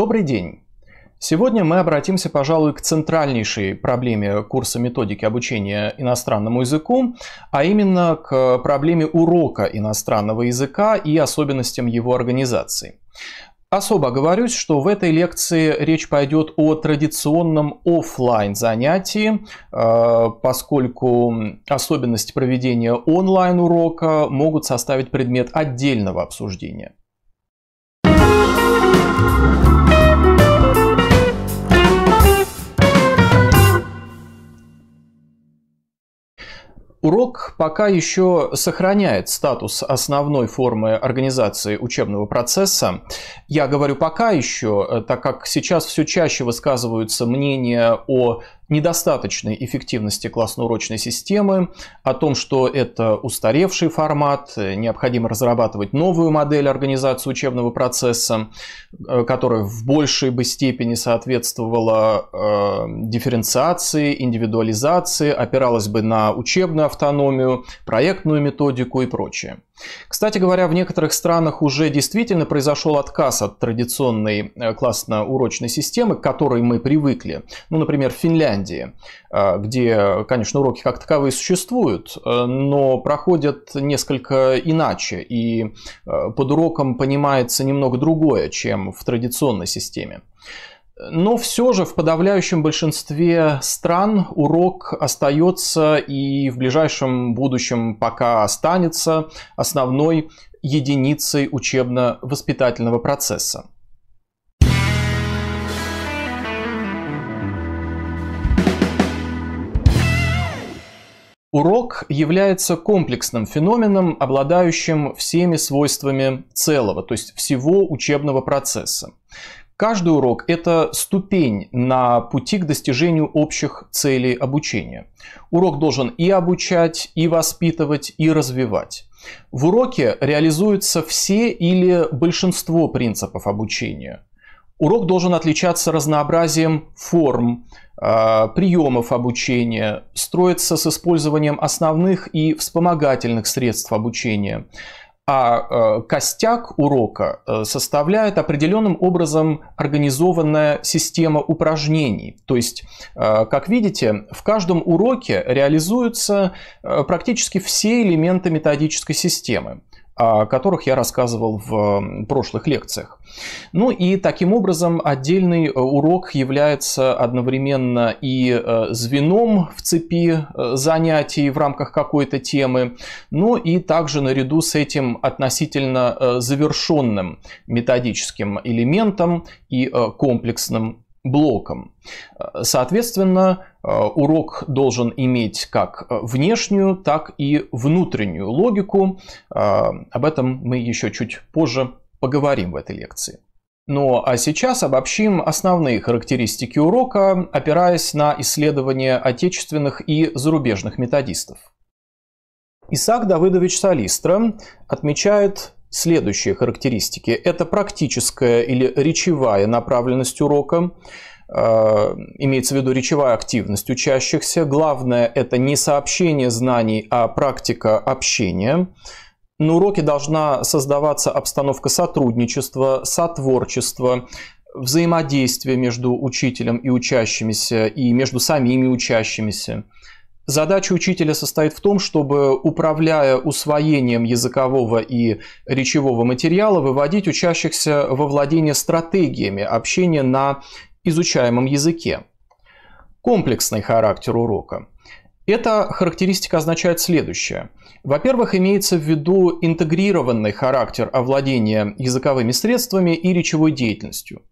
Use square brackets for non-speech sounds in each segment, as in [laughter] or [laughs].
Добрый день! Сегодня мы обратимся, пожалуй, к центральнейшей проблеме курса методики обучения иностранному языку, а именно к проблеме урока иностранного языка и особенностям его организации. Особо оговорюсь, что в этой лекции речь пойдет о традиционном офлайн занятии, э, поскольку особенности проведения онлайн урока могут составить предмет отдельного обсуждения. Урок пока еще сохраняет статус основной формы организации учебного процесса. Я говорю пока еще, э, так как сейчас все чаще высказываются мнения о недостаточной эффективности классно-урочной системы, о том, что это устаревший формат, необходимо разрабатывать новую модель организации учебного процесса, э, которая в большей бы степени соответствовала э, дифференциации, индивидуализации, опиралась бы на учебную автономию, проектную методику и прочее. Кстати говоря, в некоторых странах уже действительно произошел отказ от традиционной э, классно-урочной системы, к которой мы привыкли. Ну, например, в Финляндии, э, где, конечно, уроки как таковые существуют, э, но проходят несколько иначе, и под уроком понимается немного другое, чем в традиционной системе. Но все же в подавляющем большинстве стран урок остается и в ближайшем будущем пока останется основной единицей учебно-воспитательного процесса. Урок является комплексным феноменом, обладающим всеми свойствами целого, то есть всего учебного процесса. Каждый урок – это ступень на пути к достижению общих целей обучения. Урок должен и обучать, и воспитывать, и развивать. В уроке реализуются все или большинство принципов обучения. Урок должен отличаться разнообразием форм, э, приемов обучения, строиться с использованием основных и вспомогательных средств обучения – а э, костяк урока э, составляет определенным образом организованная система упражнений. То есть, э, как видите, в каждом уроке реализуются практически все элементы методической системы о которых я рассказывал в прошлых лекциях. Ну и таким образом отдельный э, урок является одновременно и э, звеном в цепи э, занятий в рамках какой-то темы, но ну и также наряду с этим относительно завершенным методическим элементом и комплексным блоком. Э, соответственно, э, урок должен иметь как э, внешнюю, так и внутреннюю логику. Об этом мы еще чуть позже поговорим в этой лекции. Ну а сейчас обобщим основные характеристики урока, опираясь на исследования отечественных и зарубежных методистов. Исаак Давыдович Салистра отмечает Следующие характеристики – это практическая или речевая направленность урока, э, имеется в виду речевая активность учащихся. Главное – это не сообщение знаний, а практика общения. На уроке должна создаваться обстановка сотрудничества, сотворчества, взаимодействия между учителем и учащимися и между самими учащимися. Задача учителя состоит в том, чтобы, управляя усвоением языкового и речевого материала, выводить учащихся во владение стратегиями общения на изучаемом языке. Комплексный характер урока. Эта характеристика означает следующее. Во-первых, имеется в виду интегрированный характер овладения языковыми средствами и речевой деятельностью.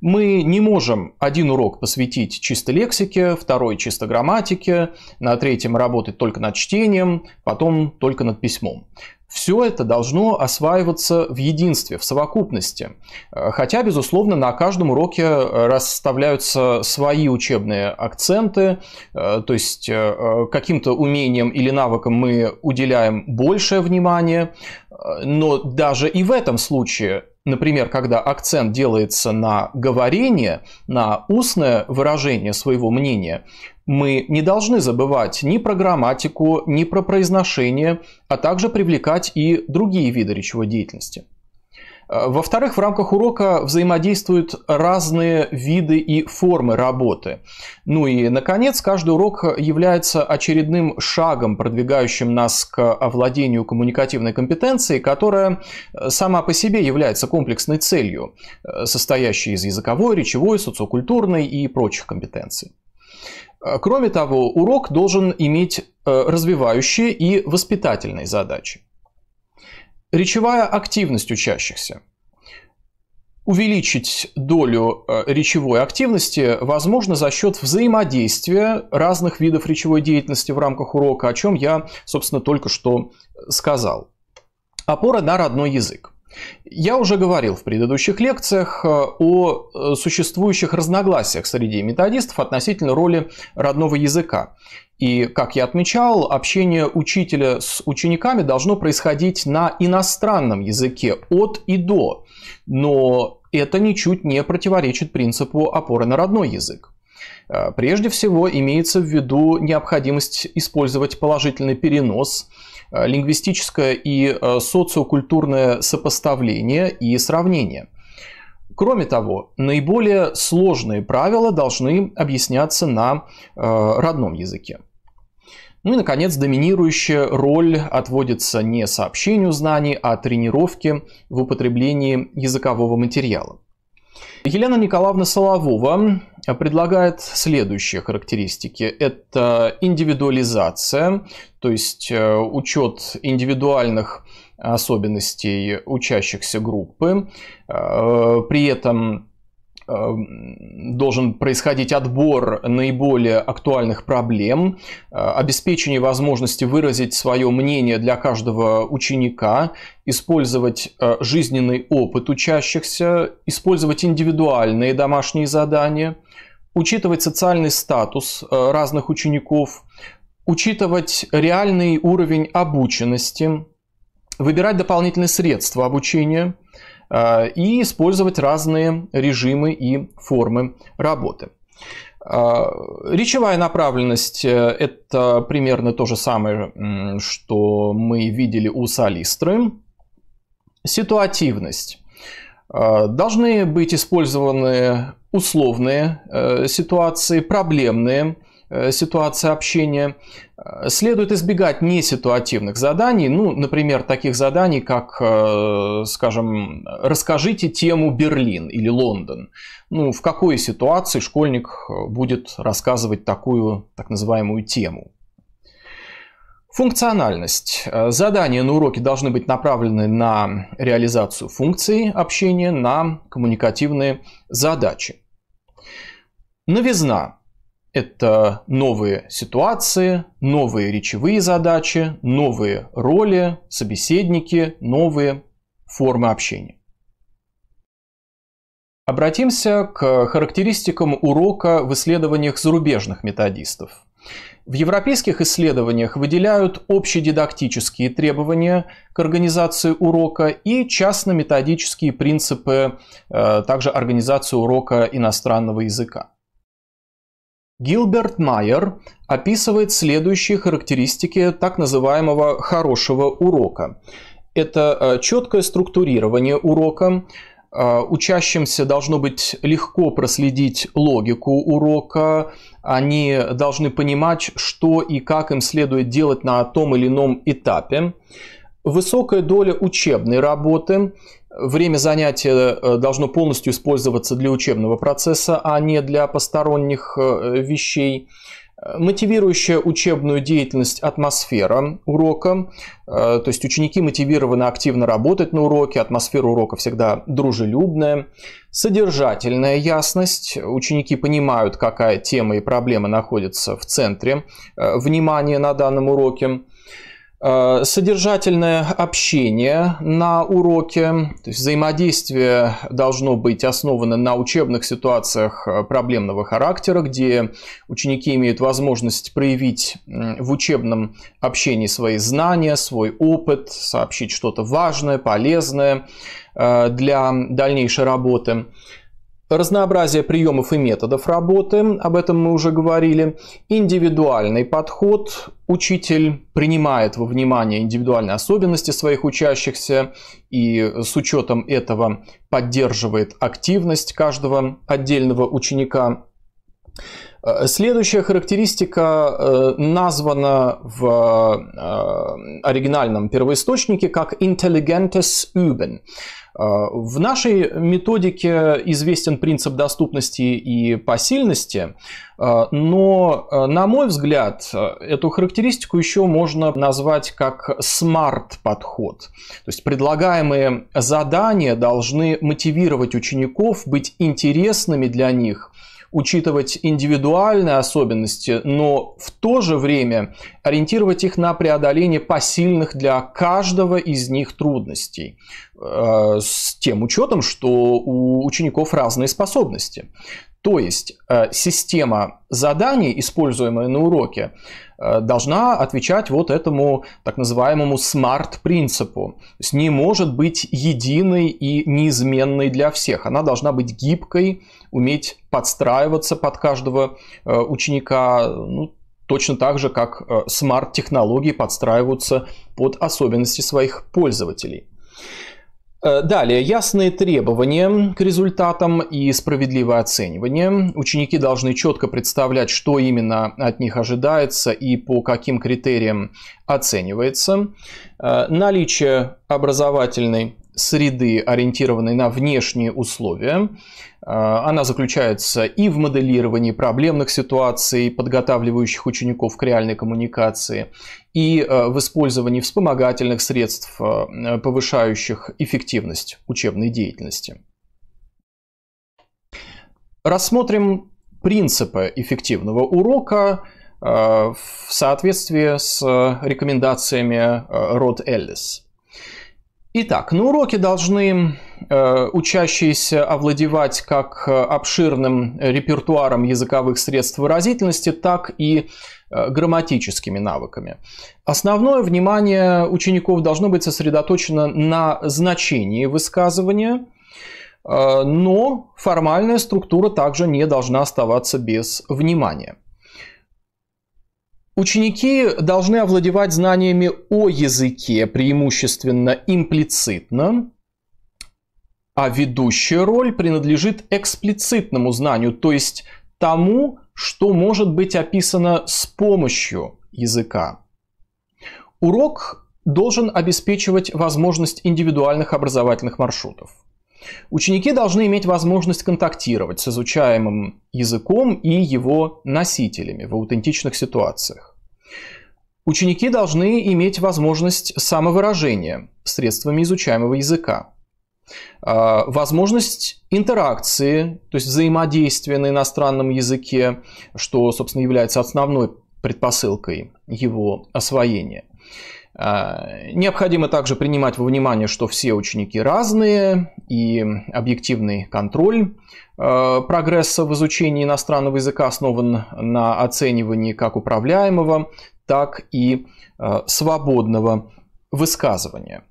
Мы не можем один урок посвятить чисто лексике, второй чисто грамматике, на третьем работать только над чтением, потом только над письмом. Все это должно осваиваться в единстве, в совокупности. Э, хотя, безусловно, на каждом уроке э, расставляются свои учебные акценты, э, то есть каким-то умением или навыком мы уделяем большее внимание, но даже и в этом случае Например, когда акцент делается на говорение, на устное выражение своего мнения, мы не должны забывать ни про грамматику, ни про произношение, а также привлекать и другие виды речевой деятельности. Э, во-вторых, в рамках урока взаимодействуют разные виды и формы работы. Ну и, наконец, каждый урок является очередным шагом, продвигающим нас к овладению коммуникативной компетенцией, которая э, сама по себе является комплексной целью, э, состоящей из языковой, речевой, социокультурной и прочих компетенций. Кроме того, урок должен иметь развивающие и воспитательные задачи. Речевая активность учащихся. Увеличить долю э, речевой активности возможно за счет взаимодействия разных видов речевой деятельности в рамках урока, о чем я, собственно, только что сказал. Опора на родной язык. Я уже говорил в предыдущих лекциях э, о э, существующих разногласиях среди методистов относительно роли родного языка. И, как я отмечал, общение учителя с учениками должно происходить на иностранном языке от и до, но это ничуть не противоречит принципу опоры на родной язык. Э, прежде всего имеется в виду необходимость использовать положительный перенос, э, лингвистическое и э, социокультурное сопоставление и сравнение – Кроме того, наиболее сложные правила должны объясняться на родном языке. Ну и, наконец, доминирующая роль отводится не сообщению знаний, а тренировке в употреблении языкового материала. Елена Николаевна Соловова предлагает следующие характеристики. Это индивидуализация, то есть э, учет индивидуальных особенностей учащихся группы, э, при этом Эм, должен происходить отбор наиболее актуальных проблем, э, обеспечение возможности выразить свое мнение для каждого ученика, использовать э, жизненный опыт учащихся, использовать индивидуальные домашние задания, учитывать социальный статус э, разных учеников, учитывать реальный уровень обученности, выбирать дополнительные средства обучения – Э, и использовать разные режимы и формы работы. Э, речевая направленность э, – это примерно то же самое, что мы видели у солистры. Ситуативность. Должны быть использованы условные ситуации, проблемные ситуации Э, ситуации общения. Э, следует избегать неситуативных заданий, ну, например, таких заданий, как, э, скажем, расскажите тему Берлин или Лондон. Ну, в какой ситуации школьник будет рассказывать такую так называемую тему? Функциональность. Задания на уроке должны быть направлены на реализацию функций общения, на коммуникативные задачи. Новизна. Это новые ситуации, новые речевые задачи, новые роли, собеседники, новые формы общения. Обратимся к характеристикам урока в исследованиях зарубежных методистов. В европейских исследованиях выделяют общедидактические требования к организации урока и частно-методические принципы, э, также организации урока иностранного языка. Гилберт Майер описывает следующие характеристики так называемого «хорошего урока». Это э, четкое структурирование урока, э, учащимся должно быть легко проследить логику урока, они должны понимать, что и как им следует делать на том или ином этапе, высокая доля учебной работы, Время занятия э, должно полностью использоваться для учебного процесса, а не для посторонних э, вещей. Э, мотивирующая учебную деятельность атмосфера урока, то есть ученики мотивированы активно работать на уроке, атмосфера урока всегда дружелюбная. Содержательная ясность, ученики понимают, какая тема и проблема находится в центре внимания на данном уроке. Э, содержательное общение на уроке, то есть взаимодействие должно быть основано на учебных ситуациях э, проблемного характера, где ученики имеют возможность проявить в учебном общении свои знания, свой опыт, сообщить что-то важное, полезное э, для дальнейшей работы. Разнообразие приемов и методов работы, об этом мы уже говорили. Индивидуальный подход. Учитель принимает во внимание индивидуальные особенности своих учащихся и с учетом этого поддерживает активность каждого отдельного ученика. Следующая характеристика э, названа в э, оригинальном первоисточнике как intelligentes üben. А, в нашей методике известен принцип доступности и посильности, а, но, а, на мой взгляд, эту характеристику еще можно назвать как смарт-подход. То есть предлагаемые задания должны мотивировать учеников быть интересными для них – учитывать индивидуальные особенности, но в то же время ориентировать их на преодоление посильных для каждого из них трудностей. Э, с тем учетом, что у учеников разные способности. То есть э, система заданий, используемая на уроке, э, должна отвечать вот этому так называемому смарт-принципу. То есть не может быть единой и неизменной для всех. Она должна быть гибкой, уметь подстраиваться под каждого ученика, ну, точно так же, как смарт-технологии подстраиваются под особенности своих пользователей. Э, далее, ясные требования к результатам и справедливое оценивание. Ученики должны четко представлять, что именно от них ожидается и по каким критериям оценивается. Э, наличие образовательной среды, ориентированной на внешние условия. А, она заключается и в моделировании проблемных ситуаций, подготавливающих учеников к реальной коммуникации, и а, в использовании вспомогательных средств, а, повышающих эффективность учебной деятельности. Рассмотрим принципы эффективного урока в соответствии с рекомендациями Род Эллис. Итак, на ну, уроке должны э, учащиеся овладевать как э, обширным репертуаром языковых средств выразительности, так и э, грамматическими навыками. Основное внимание учеников должно быть сосредоточено на значении высказывания, э, но формальная структура также не должна оставаться без внимания. Ученики должны овладевать знаниями о языке преимущественно имплицитно, а ведущая роль принадлежит эксплицитному знанию, то есть тому, что может быть описано с помощью языка. Урок должен обеспечивать возможность индивидуальных образовательных маршрутов. Ученики должны иметь возможность контактировать с изучаемым языком и его носителями в аутентичных ситуациях. Ученики должны иметь возможность самовыражения средствами изучаемого языка, а, возможность интеракции, то есть взаимодействия на иностранном языке, что, собственно, является основной предпосылкой его освоения. А, необходимо также принимать во внимание, что все ученики разные и объективный контроль а, прогресса в изучении иностранного языка основан на оценивании как управляемого, так и а, свободного высказывания.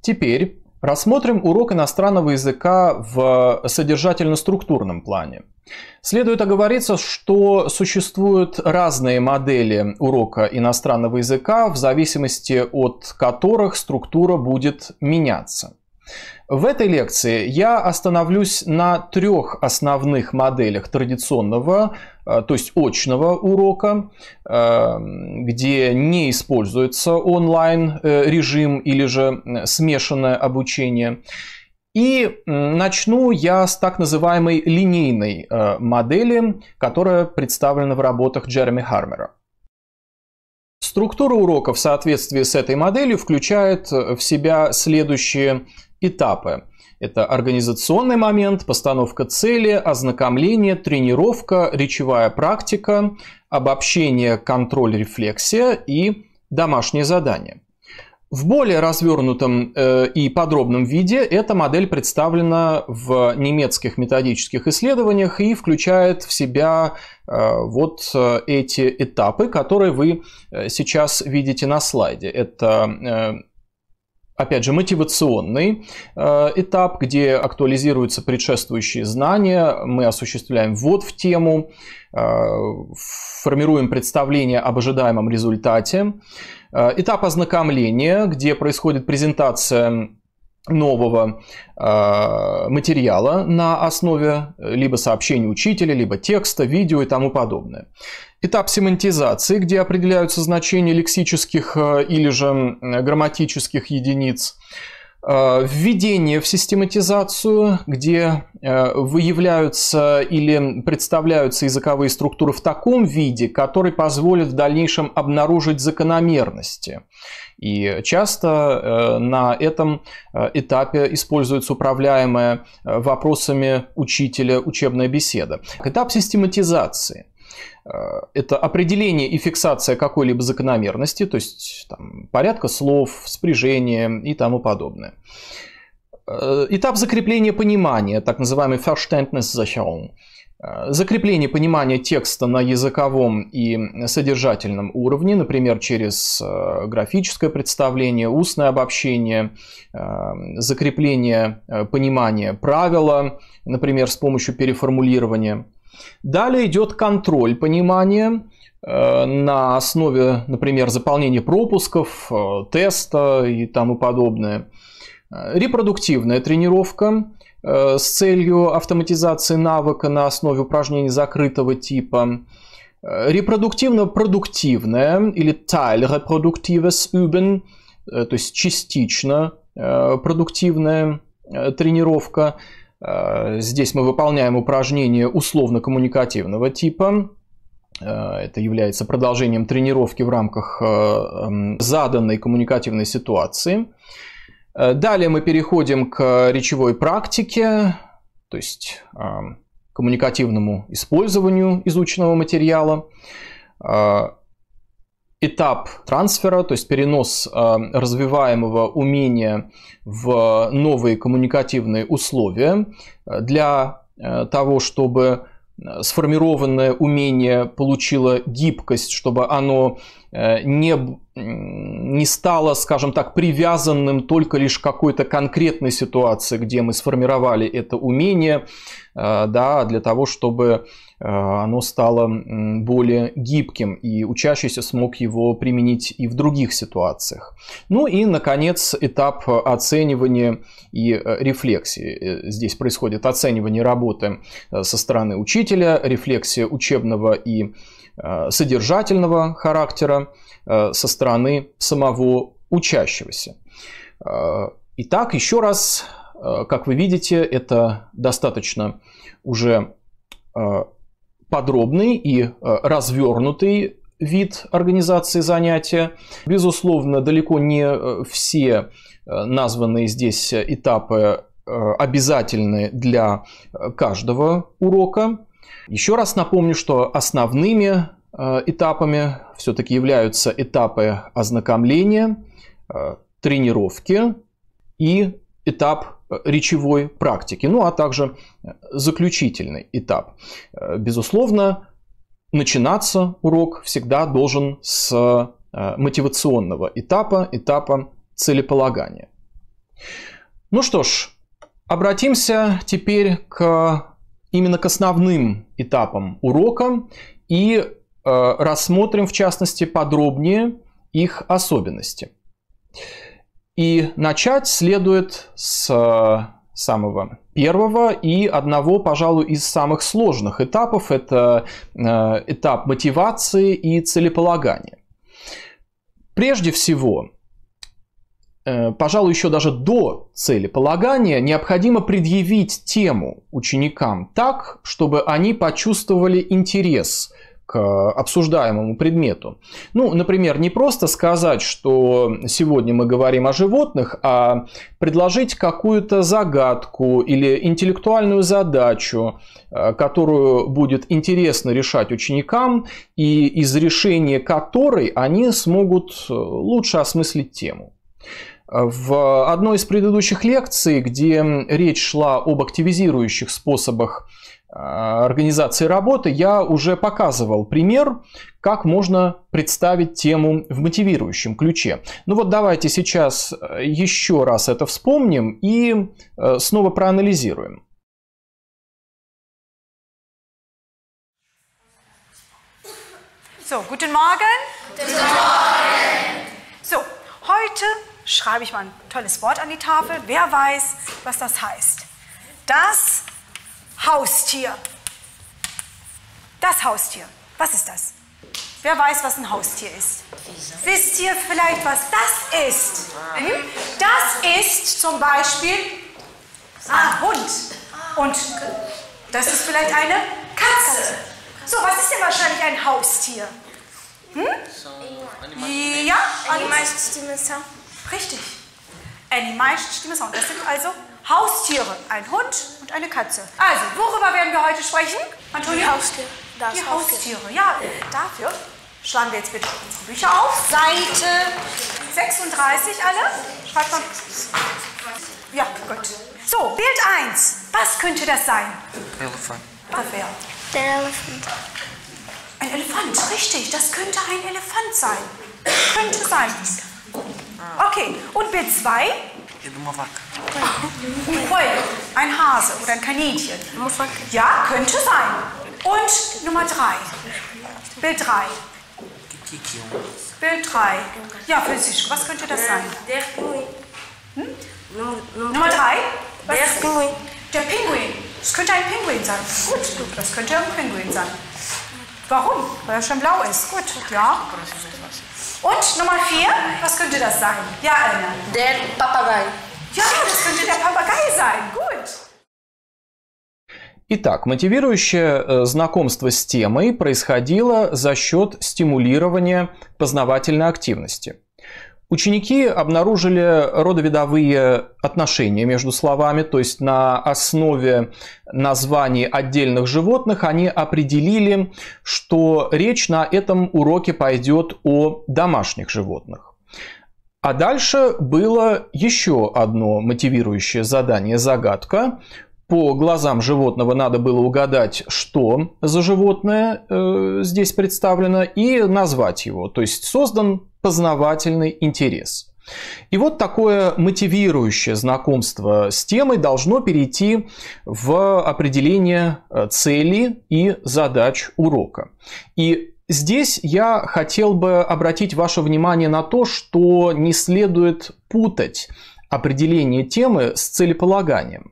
Теперь Рассмотрим урок иностранного языка в содержательно-структурном плане. Следует оговориться, что существуют разные модели урока иностранного языка, в зависимости от которых структура будет меняться. В этой лекции я остановлюсь на трех основных моделях традиционного, э, то есть очного урока, э, где не используется онлайн э, режим или же смешанное обучение. И начну я с так называемой линейной модели, которая представлена в работах Джереми Хармера. Структура урока в соответствии с этой моделью включает в себя следующие этапы. Это организационный момент, постановка цели, ознакомление, тренировка, речевая практика, обобщение, контроль, рефлексия и домашнее задание. В более развернутом э, и подробном виде эта модель представлена в немецких методических исследованиях и включает в себя э, вот э, эти этапы, которые вы сейчас видите на слайде. Это опять же, мотивационный э, этап, где актуализируются предшествующие знания, мы осуществляем ввод в тему, э, формируем представление об ожидаемом результате. Э, этап ознакомления, где происходит презентация нового э, материала на основе э, либо сообщений учителя, либо текста, видео и тому подобное. Этап семантизации, где определяются значения лексических э, или же грамматических единиц. Э, введение в систематизацию, где э, выявляются или представляются языковые структуры в таком виде, который позволит в дальнейшем обнаружить закономерности. И часто э, на этом э, этапе используется управляемая э, вопросами учителя учебная беседа. Этап систематизации – это определение и фиксация какой-либо закономерности, то есть там, порядка слов, спряжения и тому подобное. Этап закрепления понимания, так называемый Verständnissicherung. Э, закрепление понимания текста на языковом и содержательном уровне, например, через э, графическое представление, устное обобщение, э, закрепление понимания правила, например, с помощью переформулирования. Далее идет контроль понимания на основе, например, заполнения пропусков, теста и тому подобное. Репродуктивная тренировка Э, с целью автоматизации навыка на основе упражнений закрытого типа. Э, репродуктивно-продуктивное или teilreproductives üben, э, то есть частично продуктивная тренировка. Здесь мы выполняем упражнение условно-коммуникативного типа. Это является продолжением тренировки в рамках эм, заданной коммуникативной ситуации. Э, далее мы переходим к э, речевой практике, то есть э, коммуникативному использованию изученного материала. Этап трансфера, то есть перенос развиваемого умения в новые коммуникативные условия для того, чтобы сформированное умение получило гибкость, чтобы оно не не стало, скажем так, привязанным только лишь к какой-то конкретной ситуации, где мы сформировали это умение, э, да, для того, чтобы э, оно стало более гибким, и учащийся смог его применить и в других ситуациях. Ну и, наконец, этап оценивания и э, рефлексии. Здесь происходит оценивание работы со стороны учителя, рефлексия учебного и Э, содержательного характера э, со стороны самого учащегося. Э, итак, еще раз, как вы видите, это достаточно уже подробный и развернутый вид организации занятия. Безусловно, далеко не все названные здесь этапы обязательны для каждого урока. Еще раз напомню, что основными э, этапами все-таки являются этапы ознакомления, э, тренировки и этап э, речевой практики, ну а также заключительный этап. Безусловно, начинаться урок всегда должен с мотивационного этапа, этапа целеполагания. Ну что ж, обратимся теперь к именно к основным этапам урока и э, рассмотрим в частности подробнее их особенности. И начать следует с э, самого первого и одного, пожалуй, из самых сложных этапов. Это э, этап мотивации и целеполагания. Прежде всего, Э, пожалуй, еще даже до целеполагания, необходимо предъявить тему ученикам так, чтобы они почувствовали интерес к обсуждаемому предмету. Ну, например, не просто сказать, что сегодня мы говорим о животных, а предложить какую-то загадку или интеллектуальную задачу, э, которую будет интересно решать ученикам, и из решения которой они смогут э, лучше осмыслить тему. В одной из предыдущих лекций, где речь шла об активизирующих способах э, организации работы, я уже показывал пример, как можно представить тему в мотивирующем ключе. Ну вот давайте сейчас э, еще раз это вспомним и э, снова проанализируем. So, guten Morgen. Guten Morgen. So, heute schreibe ich mal ein tolles Wort an die Tafel. Wer weiß, was das heißt? Das Haustier. Das Haustier. Was ist das? Wer weiß, was ein Haustier ist? Wisst ihr vielleicht, was das ist? Mhm. Das ist zum Beispiel ein Hund. Und das ist vielleicht eine Katze. So, was ist denn wahrscheinlich ein Haustier? Hm? Ja, Animalsdimension. Richtig. Animation Stimme Und das sind also Haustiere. Ein Hund und eine Katze. Also, worüber werden wir heute sprechen? Antonia? Die Haustiere. Das die Haustiere. Ja, dafür schlagen wir jetzt bitte unsere Bücher auf. Seite 36 alle. Schreibt mal. Ja, gut. So, Bild 1. Was könnte das sein? Elefant. Wer? Der Elefant. Ein Elefant, richtig. Das könnte ein Elefant sein. Könnte sein. Okay, und B2? Voll, ein Hase oder ein Kaninchen. Ja, könnte sein. Und Nummer 3. Bild 3. Bild 3. Ja, Franziska, was könnte das sein? Der hm? Pinguin. Nummer 3? Der Pinguin. Der Pinguin. Das könnte ein Pinguin sein. Gut, gut, das könnte ein Pinguin sein. Warum? Weil er schon blau ist. Gut, ja. Und Nummer vier, was könnte das sein? Ja, Anna. Der Papagei. Ja, das könnte der Papagei sein. Gut. Итак, мотивирующее э, знакомство с темой происходило за счет стимулирования познавательной активности – Ученики обнаружили родовидовые отношения между словами, то есть на основе названий отдельных животных они определили, что речь на этом уроке пойдет о домашних животных. А дальше было еще одно мотивирующее задание загадка. По глазам животного надо было угадать, что за животное э, здесь представлено, и назвать его. То есть создан познавательный интерес. И вот такое мотивирующее знакомство с темой должно перейти в определение э, цели и задач урока. И Здесь я хотел бы обратить ваше внимание на то, что не следует путать определение темы с целеполаганием.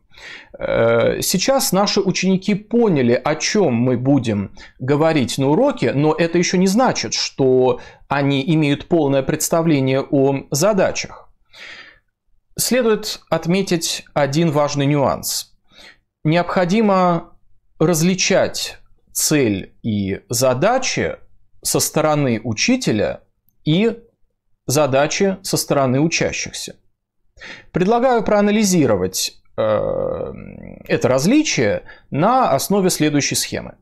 Э, сейчас наши ученики поняли, о чем мы будем говорить на уроке, но это еще не значит, что они имеют полное представление о задачах. Следует отметить один важный нюанс. Необходимо различать цель и задачи со стороны учителя и задачи со стороны учащихся. Предлагаю проанализировать Э, это различие на основе следующей схемы.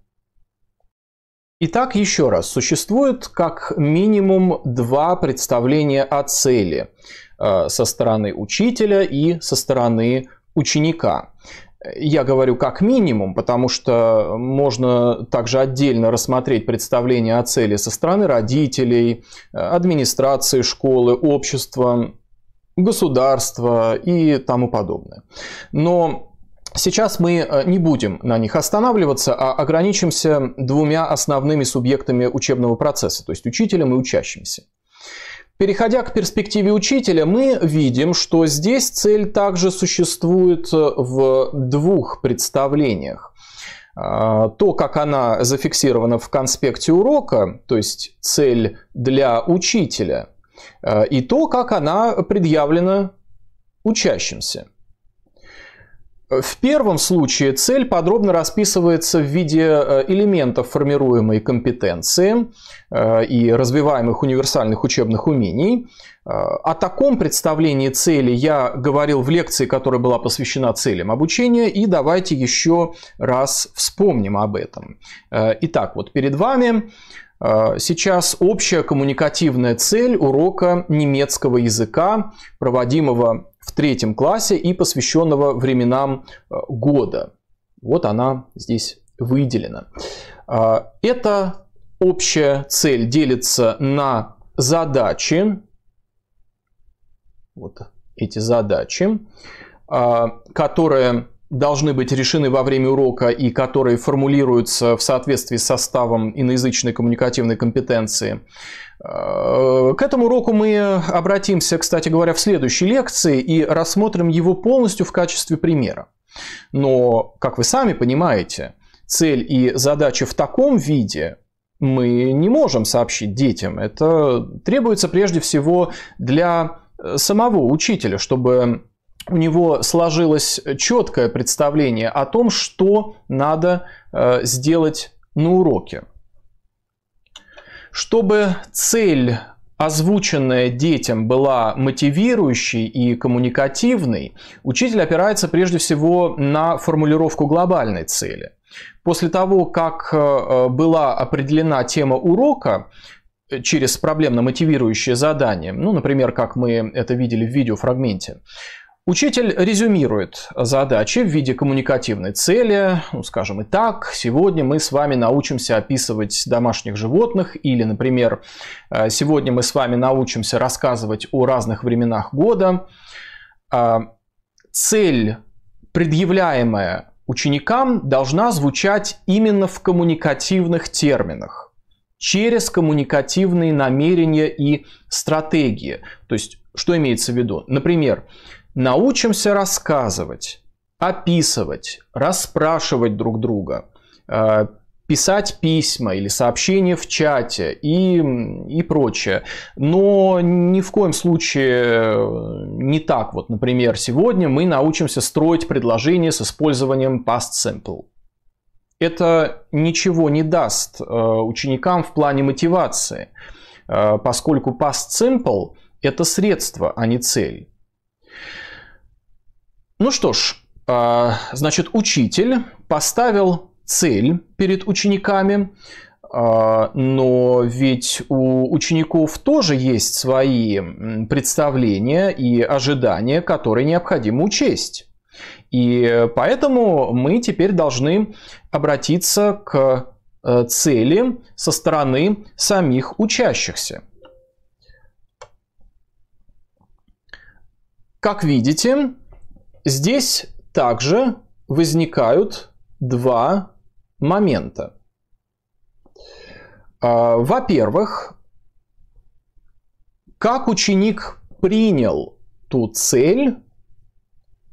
Итак, еще раз, существует как минимум два представления о цели э, со стороны учителя и со стороны ученика. Я говорю как минимум, потому что можно также отдельно рассмотреть представление о цели со стороны родителей, э, администрации школы, общества государства и тому подобное. Но Сейчас мы э, не будем на них останавливаться, а ограничимся двумя основными субъектами учебного процесса, то есть учителем и учащимся. Переходя к перспективе учителя, мы видим, что здесь цель также существует э, в двух представлениях. А, то, как она зафиксирована в конспекте урока, то есть цель для учителя – Э, и то, как она предъявлена учащимся. В первом случае цель подробно расписывается в виде э, элементов формируемой компетенции э, и развиваемых универсальных учебных умений. О таком представлении цели я говорил в лекции, которая была посвящена целям обучения, и давайте еще раз вспомним об этом. Итак, вот перед вами Э, сейчас общая коммуникативная цель урока немецкого языка, проводимого в третьем классе и посвященного временам э, года. Вот она здесь выделена. Э, эта общая цель делится на задачи. Вот эти задачи, которые должны быть решены во время урока и которые формулируются в соответствии с составом иноязычной коммуникативной компетенции. Э, к этому уроку мы обратимся, кстати говоря, в следующей лекции и рассмотрим его полностью в качестве примера. Но, как вы сами понимаете, цель и задачи в таком виде мы не можем сообщить детям. Это требуется прежде всего для э, самого учителя, чтобы у него сложилось четкое представление о том, что надо э, сделать на уроке. Чтобы цель, озвученная детям, была мотивирующей и коммуникативной, учитель опирается прежде всего на формулировку глобальной цели. После того, как э, э, была определена тема урока, через проблемно мотивирующее задание, ну, например, как мы это видели в видеофрагменте, Учитель резюмирует задачи в виде коммуникативной цели, ну, скажем и так, сегодня мы с вами научимся описывать домашних животных или, например, «Э, сегодня мы с вами научимся рассказывать о разных временах года. А, цель, предъявляемая ученикам, должна звучать именно в коммуникативных терминах, через коммуникативные намерения и стратегии. То есть, что имеется в виду? Например, научимся рассказывать, описывать, расспрашивать друг друга, э, писать письма или сообщения в чате и, и прочее. Но ни в коем случае э, не так. Вот, например, сегодня мы научимся строить предложения с использованием past simple. Это ничего не даст э, ученикам в плане мотивации, поскольку past simple – это средство, а не цель. Ну что ж, а, значит, учитель поставил цель перед учениками, а, но ведь у учеников тоже есть свои представления и ожидания, которые необходимо учесть. И поэтому мы теперь должны обратиться к э, цели со стороны самих учащихся. Как видите, здесь также возникают два момента. А, во-первых, как ученик принял ту цель,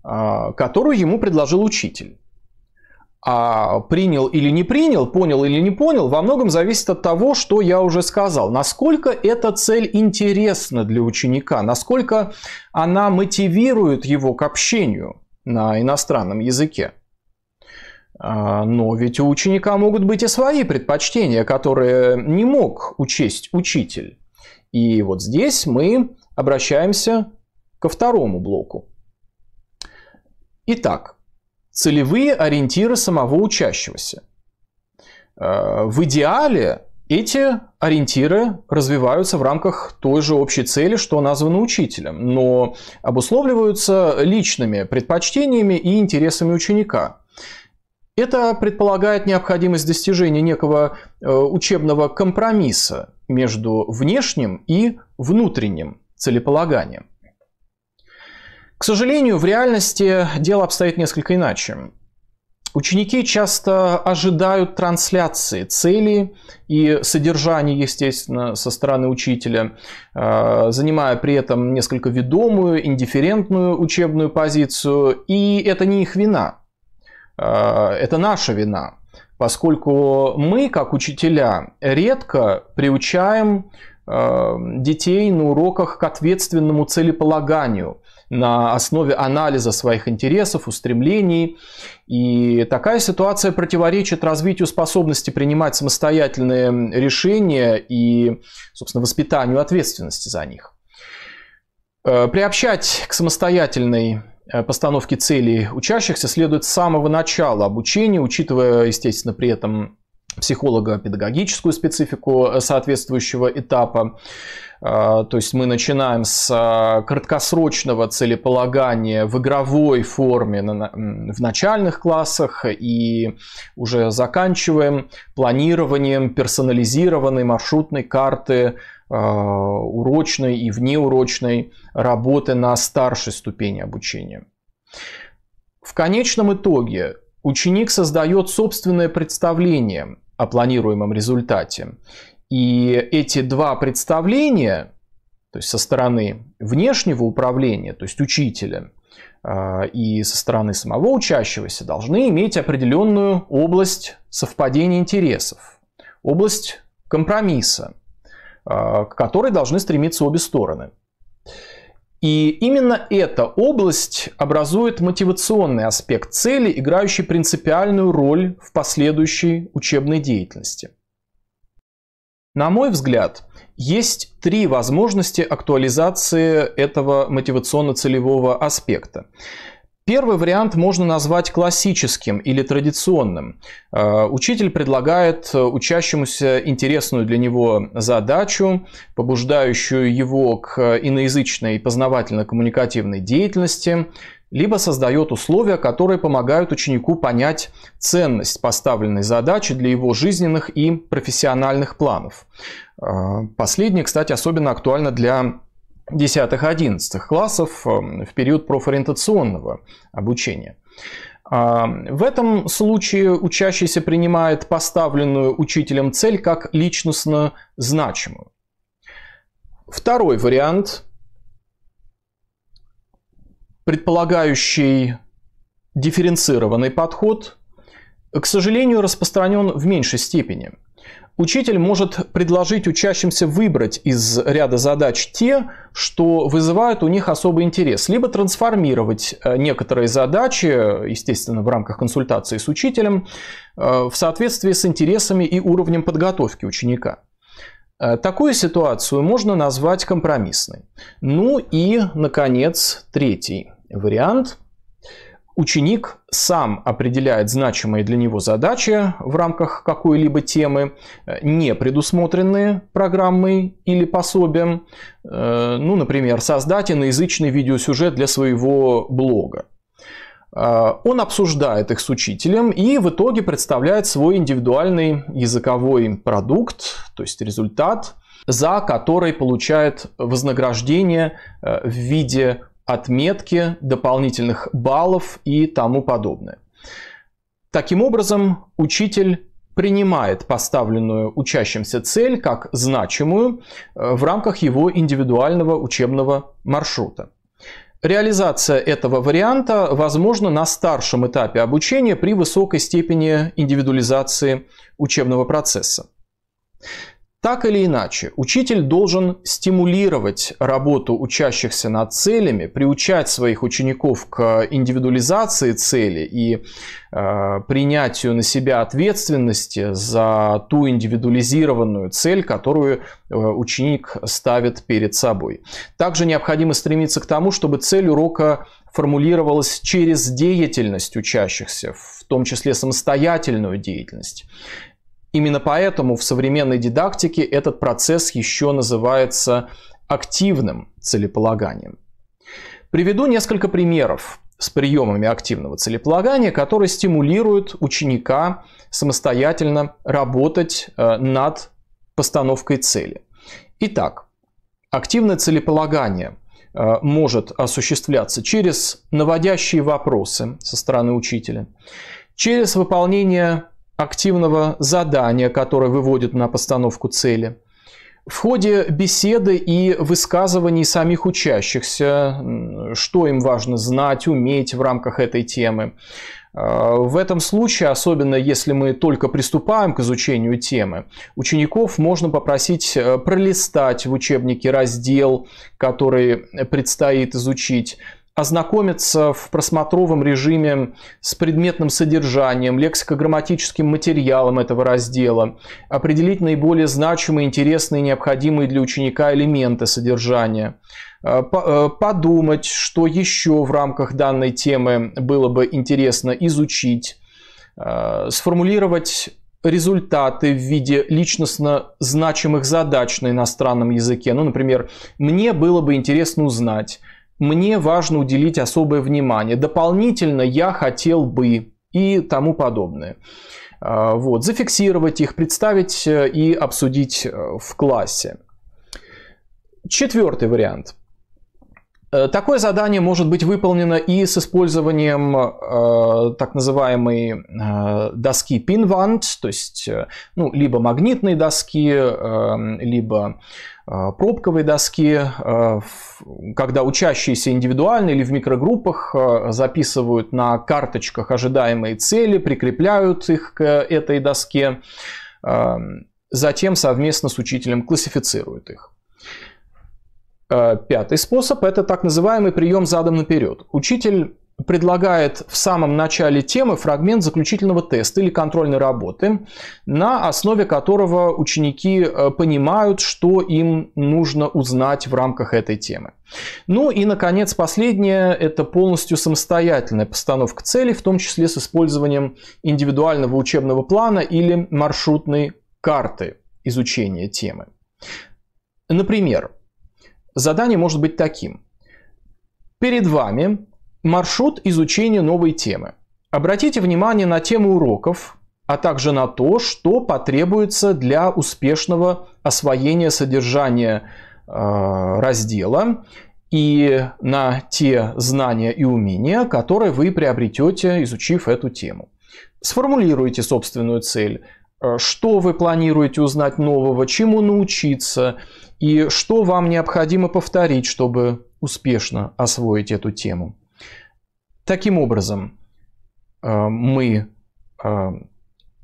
а, которую ему предложил учитель а принял или не принял, понял или не понял, во многом зависит от того, что я уже сказал. Насколько эта цель интересна для ученика, насколько она мотивирует его к общению на иностранном языке. А, но ведь у ученика могут быть и свои предпочтения, которые не мог учесть учитель. И вот здесь мы обращаемся ко второму блоку. Итак, целевые ориентиры самого учащегося. Э, в идеале эти ориентиры развиваются в рамках той же общей цели, что названо учителем, но обусловливаются личными предпочтениями и интересами ученика. Это предполагает необходимость достижения некого э, учебного компромисса между внешним и внутренним целеполаганием. К сожалению, в реальности дело обстоит несколько иначе. Ученики часто ожидают трансляции цели и содержания, естественно, со стороны учителя, э, занимая при этом несколько ведомую, индифферентную учебную позицию. И это не их вина. Э, это наша вина. Поскольку мы, как учителя, редко приучаем э, детей на уроках к ответственному целеполаганию – на основе анализа своих интересов, устремлений. И такая ситуация противоречит развитию способности принимать самостоятельные решения и, собственно, воспитанию ответственности за них. Э, приобщать к самостоятельной э, постановке целей учащихся следует с самого начала обучения, учитывая, естественно, при этом психолога педагогическую специфику э, соответствующего этапа. А, то есть мы начинаем с а, краткосрочного целеполагания в игровой форме в начальных классах и уже заканчиваем планированием персонализированной маршрутной карты а, урочной и внеурочной работы на старшей ступени обучения. В конечном итоге ученик создает собственное представление о планируемом результате. И эти два представления, то есть со стороны внешнего управления, то есть учителя, а, и со стороны самого учащегося должны иметь определенную область совпадения интересов, область компромисса, а, к которой должны стремиться обе стороны. И именно эта область образует мотивационный аспект цели, играющий принципиальную роль в последующей учебной деятельности. На мой взгляд, есть три возможности актуализации этого мотивационно-целевого аспекта. Первый вариант можно назвать классическим или традиционным. Э, учитель предлагает э, учащемуся интересную для него задачу, побуждающую его к э, иноязычной познавательно-коммуникативной деятельности, либо создает условия, которые помогают ученику понять ценность поставленной задачи для его жизненных и профессиональных планов. Последнее, кстати, особенно актуально для 10-11 классов эм, в период профориентационного обучения. А, в этом случае учащийся принимает поставленную учителем цель как личностно значимую. Второй вариант, предполагающий дифференцированный подход, к сожалению, распространен в меньшей степени – Учитель может предложить учащимся выбрать из ряда задач те, что вызывают у них особый интерес, либо трансформировать э, некоторые задачи, естественно, в рамках консультации с учителем, э, в соответствии с интересами и уровнем подготовки ученика. Э, такую ситуацию можно назвать компромиссной. Ну и, наконец, третий вариант – Ученик сам определяет значимые для него задачи в рамках какой-либо темы, э, не предусмотренные программой или пособием. Э, ну, например, создать иноязычный видеосюжет для своего блога. Э, он обсуждает их с учителем и в итоге представляет свой индивидуальный языковой продукт, то есть результат, за который получает вознаграждение в виде отметки, дополнительных баллов и тому подобное. Таким образом, учитель принимает поставленную учащимся цель как значимую э, в рамках его индивидуального учебного маршрута. Реализация этого варианта возможна на старшем этапе обучения при высокой степени индивидуализации учебного процесса. Так или иначе, учитель должен стимулировать работу учащихся над целями, приучать своих учеников к индивидуализации цели и э, принятию на себя ответственности за ту индивидуализированную цель, которую э, ученик ставит перед собой. Также необходимо стремиться к тому, чтобы цель урока формулировалась через деятельность учащихся, в том числе самостоятельную деятельность. Именно поэтому в современной дидактике этот процесс еще называется активным целеполаганием. Приведу несколько примеров с приемами активного целеполагания, которые стимулируют ученика самостоятельно работать э, над постановкой цели. Итак, активное целеполагание э, может осуществляться через наводящие вопросы со стороны учителя, через выполнение активного задания, которое выводит на постановку цели. В ходе беседы и высказываний самих учащихся, что им важно знать, уметь в рамках этой темы. А, в этом случае, особенно если мы только приступаем к изучению темы, учеников можно попросить э, пролистать в учебнике раздел, который предстоит изучить ознакомиться в просмотровом режиме с предметным содержанием, лексико-грамматическим материалом этого раздела, определить наиболее значимые, интересные, необходимые для ученика элементы содержания, э, э, подумать, что еще в рамках данной темы было бы интересно изучить, э, сформулировать результаты в виде личностно значимых задач на иностранном языке. Ну, например, мне было бы интересно узнать, мне важно уделить особое внимание. Дополнительно я хотел бы и тому подобное. А, вот, зафиксировать их, представить э, и обсудить э, в классе. Четвертый вариант – Э, такое задание может быть выполнено и с использованием э, так называемой э, доски Pinwand, то есть э, ну, либо магнитной доски, э, либо э, пробковой доски, э, когда учащиеся индивидуально или в микрогруппах э, записывают на карточках ожидаемые цели, прикрепляют их к этой доске, э, затем совместно с учителем классифицируют их. Э, пятый способ – это так называемый прием задом наперед. Учитель предлагает в самом начале темы фрагмент заключительного теста или контрольной работы, на основе которого ученики э, понимают, что им нужно узнать в рамках этой темы. Ну и, наконец, последнее – это полностью самостоятельная постановка целей, в том числе с использованием индивидуального учебного плана или маршрутной карты изучения темы. Например, Задание может быть таким. Перед вами маршрут изучения новой темы. Обратите внимание на темы уроков, а также на то, что потребуется для успешного освоения содержания э, раздела и на те знания и умения, которые вы приобретете, изучив эту тему. Сформулируйте собственную цель, э, что вы планируете узнать нового, чему научиться, и что вам необходимо повторить, чтобы успешно освоить эту тему. Таким образом, э, мы э,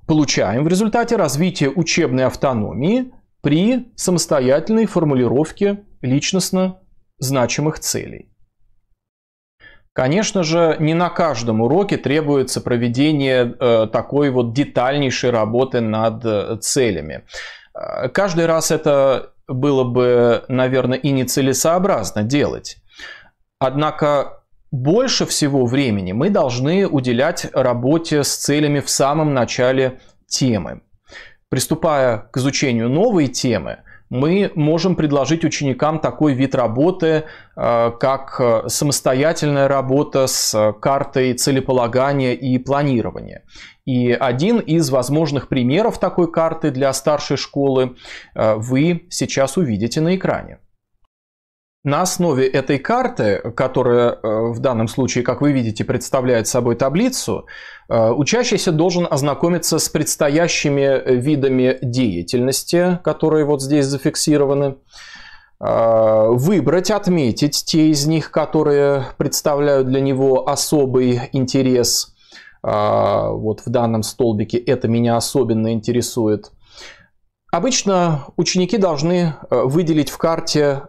получаем в результате развития учебной автономии при самостоятельной формулировке личностно значимых целей. Конечно же, не на каждом уроке требуется проведение э, такой вот детальнейшей работы над целями. Каждый раз это было бы, наверное, и нецелесообразно делать. Однако больше всего времени мы должны уделять работе с целями в самом начале темы. Приступая к изучению новой темы, мы можем предложить ученикам такой вид работы, э, как э, самостоятельная работа с э, картой целеполагания и планирования. И один из возможных примеров такой карты для старшей школы вы сейчас увидите на экране. На основе этой карты, которая э, в данном случае, как вы видите, представляет собой таблицу, э, учащийся должен ознакомиться с предстоящими видами деятельности, которые вот здесь зафиксированы, э, выбрать, отметить те из них, которые представляют для него особый интерес. Вот в данном столбике это меня особенно интересует. Обычно ученики должны выделить в карте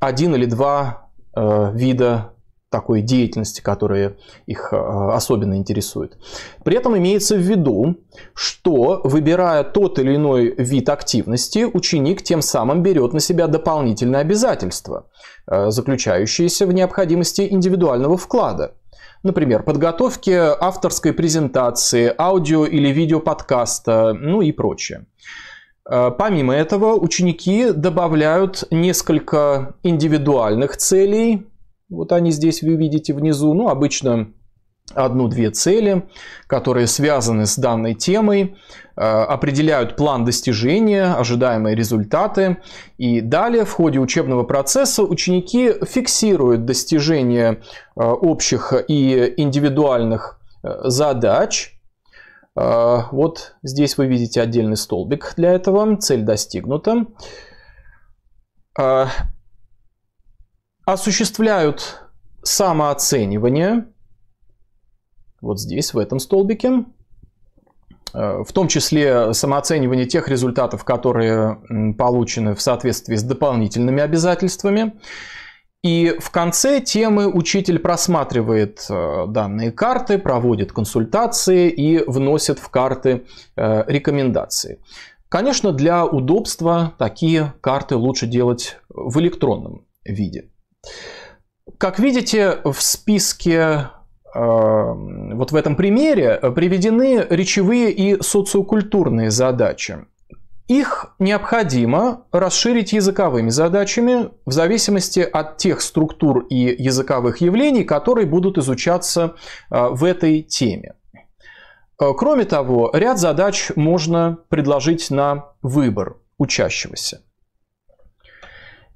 один или два э, вида такой деятельности, которые их э, особенно интересуют. При этом имеется в виду, что выбирая тот или иной вид активности, ученик тем самым берет на себя дополнительные обязательства, э, заключающиеся в необходимости индивидуального вклада. Например, подготовки авторской презентации, аудио или видео подкаста, ну и прочее. Э, помимо этого, ученики добавляют несколько индивидуальных целей. Вот они здесь вы видите внизу. Ну, обычно одну-две цели, которые связаны с данной темой, э, определяют план достижения, ожидаемые результаты. И далее в ходе учебного процесса ученики фиксируют достижение э, общих и индивидуальных задач – а, вот здесь вы видите отдельный столбик для этого. Цель достигнута. А, осуществляют самооценивание. Вот здесь, в этом столбике. А, в том числе самооценивание тех результатов, которые получены в соответствии с дополнительными обязательствами. И в конце темы учитель просматривает э, данные карты, проводит консультации и вносит в карты э, рекомендации. Конечно, для удобства такие карты лучше делать в электронном виде. Как видите, в списке э, вот в этом примере приведены речевые и социокультурные задачи. Их необходимо расширить языковыми задачами в зависимости от тех структур и языковых явлений, которые будут изучаться э, в этой теме. Э, кроме того, ряд задач можно предложить на выбор учащегося.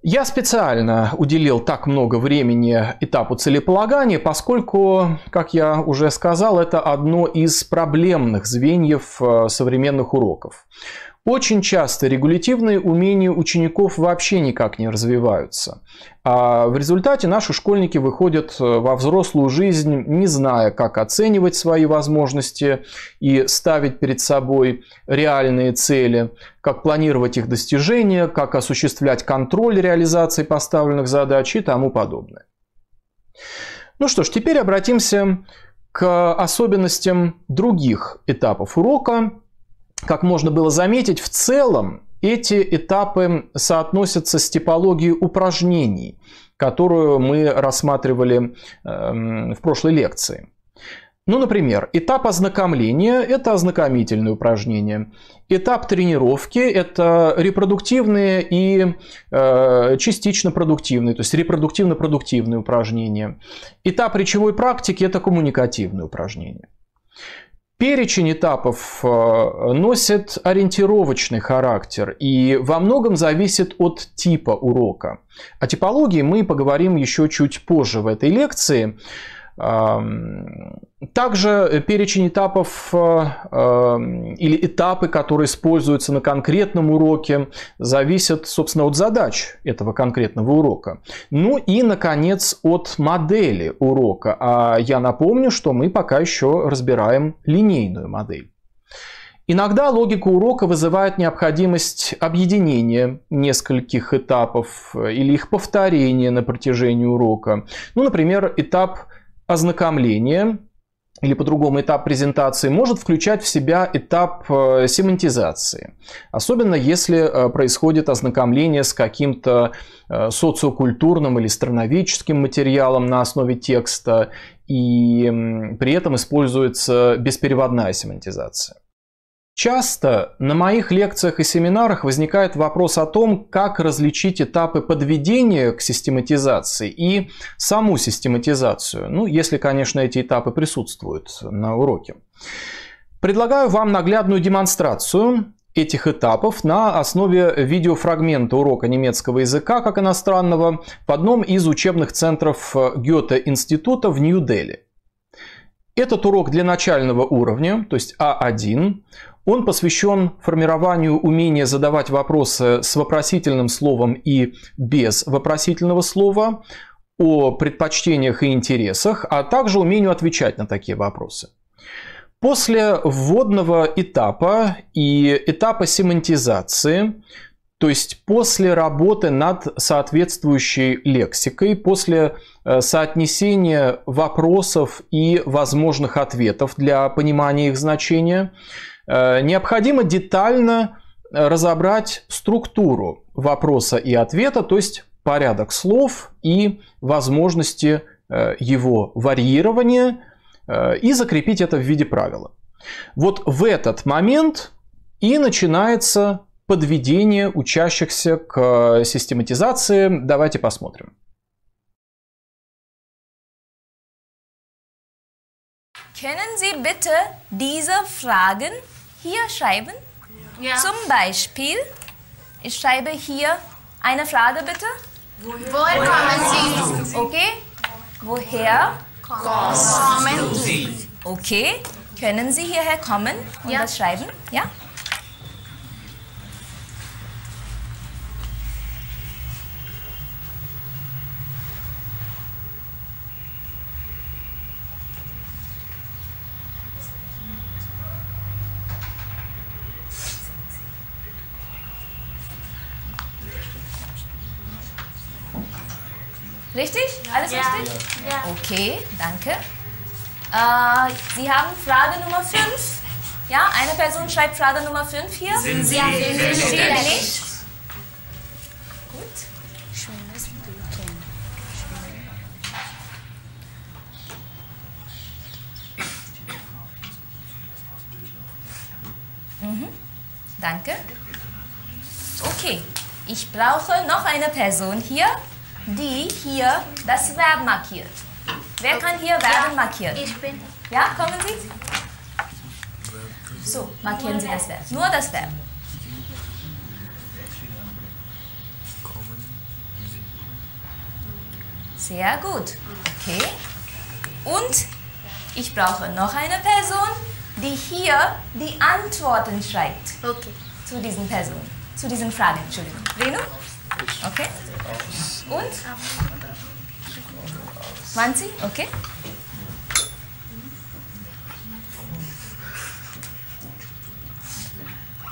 Я специально уделил так много времени этапу целеполагания, поскольку, как я уже сказал, это одно из проблемных звеньев э, современных уроков. Очень часто регулятивные умения учеников вообще никак не развиваются. А в результате наши школьники выходят э, во взрослую жизнь, не зная, как оценивать свои возможности и ставить перед собой реальные цели, как планировать их достижения, как осуществлять контроль реализации поставленных задач и тому подобное. Ну что ж, теперь обратимся к особенностям других этапов урока, как можно было заметить, в целом эти этапы соотносятся с типологией упражнений, которую мы рассматривали эм, в прошлой лекции. Ну, например, этап ознакомления – это ознакомительные упражнения. Этап тренировки – это репродуктивные и э, частично продуктивные, то есть репродуктивно-продуктивные упражнения. Этап речевой практики – это коммуникативные упражнения. Перечень этапов э, носит ориентировочный характер и во многом зависит от типа урока. О типологии мы поговорим еще чуть позже в этой лекции. Также перечень этапов э, эм, или этапы, которые используются на конкретном уроке, зависят, собственно, от задач этого конкретного урока. Ну и, наконец, от модели урока. А я напомню, что мы пока еще разбираем линейную модель. Иногда логика урока вызывает необходимость объединения нескольких этапов э, или их повторения на протяжении урока. Ну, например, этап ознакомление или по-другому этап презентации может включать в себя этап э, семантизации. Особенно если э, происходит ознакомление с каким-то э, социокультурным или страноведческим материалом на основе текста, и при этом используется беспереводная семантизация. Часто на моих лекциях и семинарах возникает вопрос о том, как различить этапы подведения к систематизации и саму систематизацию, ну, если, конечно, эти этапы присутствуют на уроке. Предлагаю вам наглядную демонстрацию этих этапов на основе видеофрагмента урока немецкого языка как иностранного в одном из учебных центров Гёте-института в Нью-Дели. Этот урок для начального уровня, то есть А1. Он посвящен формированию умения задавать вопросы с вопросительным словом и без вопросительного слова, о предпочтениях и интересах, а также умению отвечать на такие вопросы. После вводного этапа и этапа семантизации, то есть после работы над соответствующей лексикой, после э, соотнесения вопросов и возможных ответов для понимания их значения – Э, необходимо детально э, разобрать структуру вопроса и ответа, то есть порядок слов и возможности э, его варьирования, и закрепить это в виде правила. Вот в этот момент и начинается подведение учащихся к систематизации. Давайте посмотрим. Können Sie bitte diese Fragen hier schreiben? Ja. Zum Beispiel, ich schreibe hier eine Frage bitte. Woher, kommen Sie? Okay. Woher kommen Sie? Okay. Können Sie hierher kommen und ja. das schreiben? Ja. Richtig? Alles ja. richtig? Ja. Okay, danke. Äh, Sie haben Frage Nummer 5. Ja, eine Person schreibt Frage Nummer 5 hier. Sind Sie, ja, sind Sie nicht? Gut. Schönes Bildchen. Mhm. Danke. Okay, ich brauche noch eine Person hier die hier das Verb markiert. Wer kann hier Verben markieren? Ich bin. Ja, kommen Sie? So, markieren Sie das Verb. Nur das Verb. Sehr gut. Okay. Und ich brauche noch eine Person, die hier die Antworten schreibt. Okay. Zu diesen Personen, zu diesen Fragen. Entschuldigung. Renu? Okay. Und? 20, okay.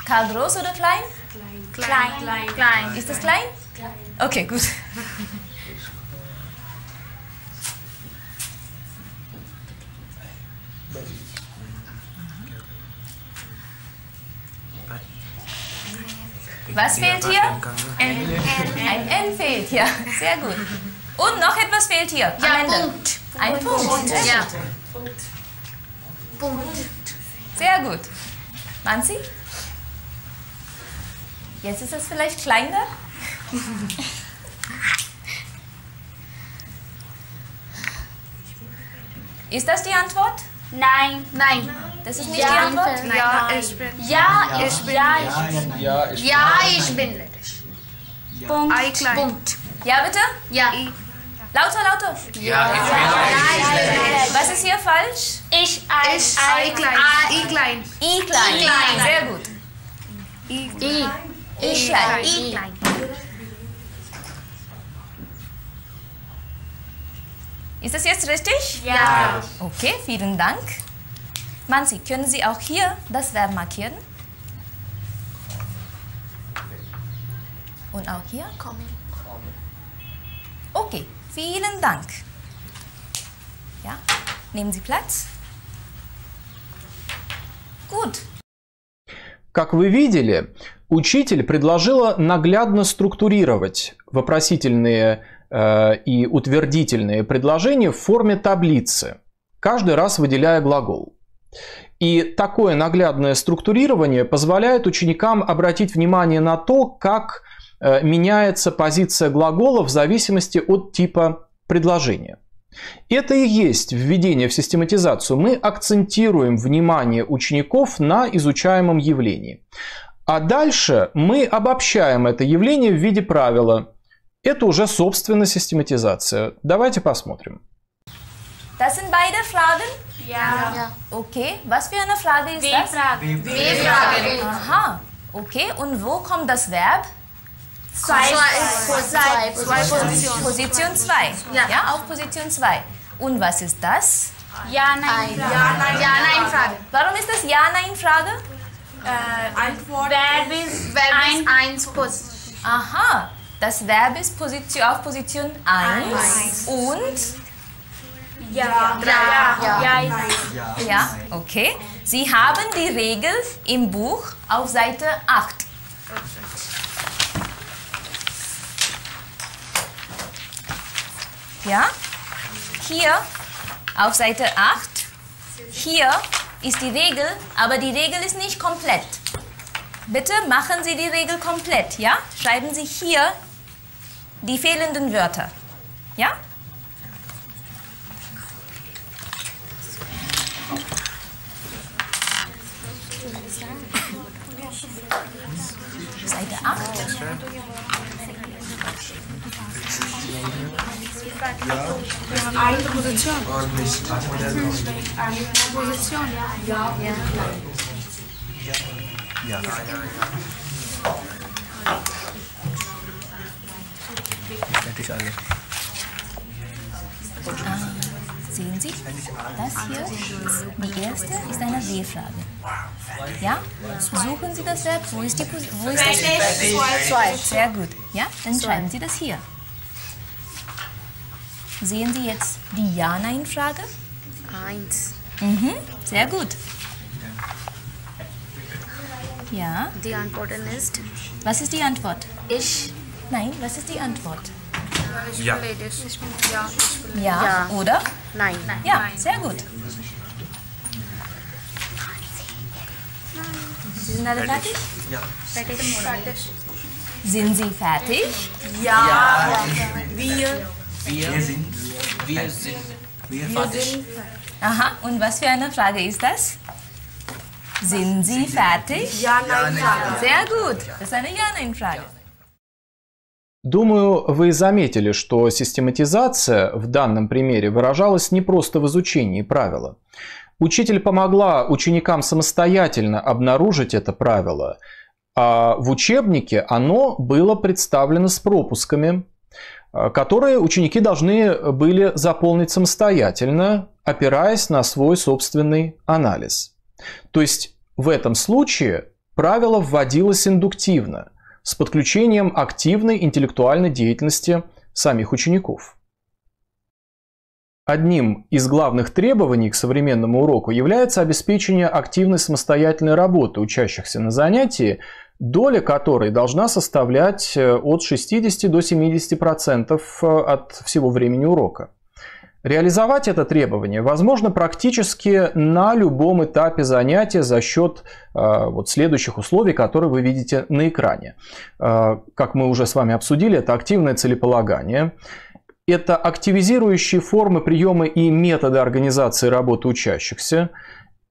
Karl groß oder klein? Klein. Klein. Klein. klein. Ist das klein? Klein. Okay, gut. Was fehlt hier? Ein N fehlt hier. Sehr gut. Und noch etwas fehlt hier. Ja, Punkt. Ein Punkt. Punkt. Ja. Punkt. Sehr gut. Manzi? Jetzt ist es vielleicht kleiner. [laughs] Ist das die Antwort? Nein. Nein. Das ist nicht ja, die Antwort? Nein. Ja, ich bin. Ja, ich bin. Ja, ich bin. Ja, ich bin. Ja, ich bin. Ja. Punkt. Punkt. Ja, bitte? Ja. Lauter, lauter. Ja, ich bin. Was ist hier falsch? Ich, ein, ich, I klein. I klein. I klein. I klein. Sehr gut. I ich, ich, ich, ich, ich. Ist das jetzt richtig? Ja. Okay, vielen Dank. Manzi, können Sie auch hier das Verb markieren? Und auch hier? Kommen. Okay, vielen Dank. Ja, nehmen Sie Platz. Gut. Как вы видели, учитель предложила наглядно структурировать вопросительные э, и утвердительные предложения в форме таблицы, каждый раз выделяя глагол. И такое наглядное структурирование позволяет ученикам обратить внимание на то, как э, меняется позиция глагола в зависимости от типа предложения. Это и есть введение в систематизацию. Мы акцентируем внимание учеников на изучаемом явлении. А дальше мы обобщаем это явление в виде правила. Это уже, собственно, систематизация. Давайте посмотрим. Doesn't buy the flower Ja. yeah. Okay, was für eine Frage ist das? B-Frage. Aha, okay. Und wo kommt das Verb? Zwei, zwei, zwei, zwei Position. Position 2. Ja. ja, auch Position 2. Und was ist das? Ja, nein, Frage. Ja, nein, Frage. Warum ist das Ja, nein, Frage? Äh, Antwort. Verb ist, Verb ist eins Position. Aha, das Verb ist Position, auf Position 1 und ja. Ja. Ja. Ja. ja. Okay. Sie haben die Regel im Buch auf Seite 8. Ja? Hier auf Seite 8. Hier ist die Regel, aber die Regel ist nicht komplett. Bitte machen Sie die Regel komplett, ja? Schreiben Sie hier die fehlenden Wörter. Ja? Seite 8. Ja, Position. Position, ja. Ja. Ja. Fertig alle. Ah sehen Sie, das hier, die erste ist eine W-Frage. Ja? Suchen Sie das selbst. Wo ist, die, wo ist das? Zwei. Sehr gut. Ja? Dann schreiben Sie das hier. Sehen Sie jetzt die Ja-Nein-Frage? Eins. Mhm. Sehr gut. Ja. Die Antwort ist. Was ist die Antwort? Ich. Nein, was ist die Antwort? ich ja. ja. ja. ja. Oder? Nein. Nein. Ja, sehr gut. Sie sind alle fertig? Ja. Fertig. Sind Sie fertig? Ja. ja. Wir. Wir sind. Wir sind. Wir fertig. Aha, und was für eine Frage ist das? Sind Sie fertig? Ja, nein, Frage. Sehr gut. Das ist eine Ja-Nein-Frage. Думаю, вы заметили, что систематизация в данном примере выражалась не просто в изучении правила. Учитель помогла ученикам самостоятельно обнаружить это правило, а в учебнике оно было представлено с пропусками, а, которые ученики должны были заполнить самостоятельно, опираясь на свой собственный анализ. То есть в этом случае правило вводилось индуктивно – с подключением активной интеллектуальной деятельности самих учеников. Одним из главных требований к современному уроку является обеспечение активной самостоятельной работы учащихся на занятии, доля которой должна составлять э, от 60 до 70% э, от всего времени урока. Реализовать это требование возможно практически на любом этапе занятия за счет э, вот следующих условий, которые вы видите на экране. Э, как мы уже с вами обсудили, это активное целеполагание, это активизирующие формы, приемы и методы организации работы учащихся,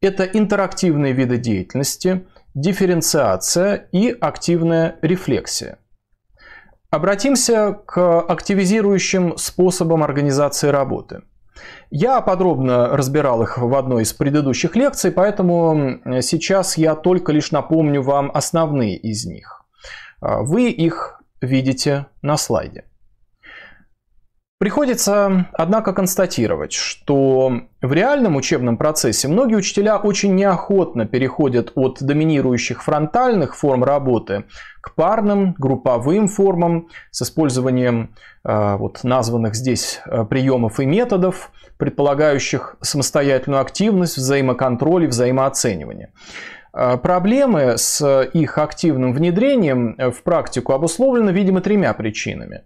это интерактивные виды деятельности, дифференциация и активная рефлексия. Обратимся к активизирующим способам организации работы. Я подробно разбирал их в одной из предыдущих лекций, поэтому сейчас я только лишь напомню вам основные из них. А вы их видите на слайде. Приходится, однако, констатировать, что в реальном учебном процессе многие учителя очень неохотно переходят от доминирующих фронтальных форм работы к парным, групповым формам с использованием э, вот, названных здесь э, приемов и методов, предполагающих самостоятельную активность, взаимоконтроль и взаимооценивание. Э, проблемы с их активным внедрением э, в практику обусловлены, видимо, тремя причинами.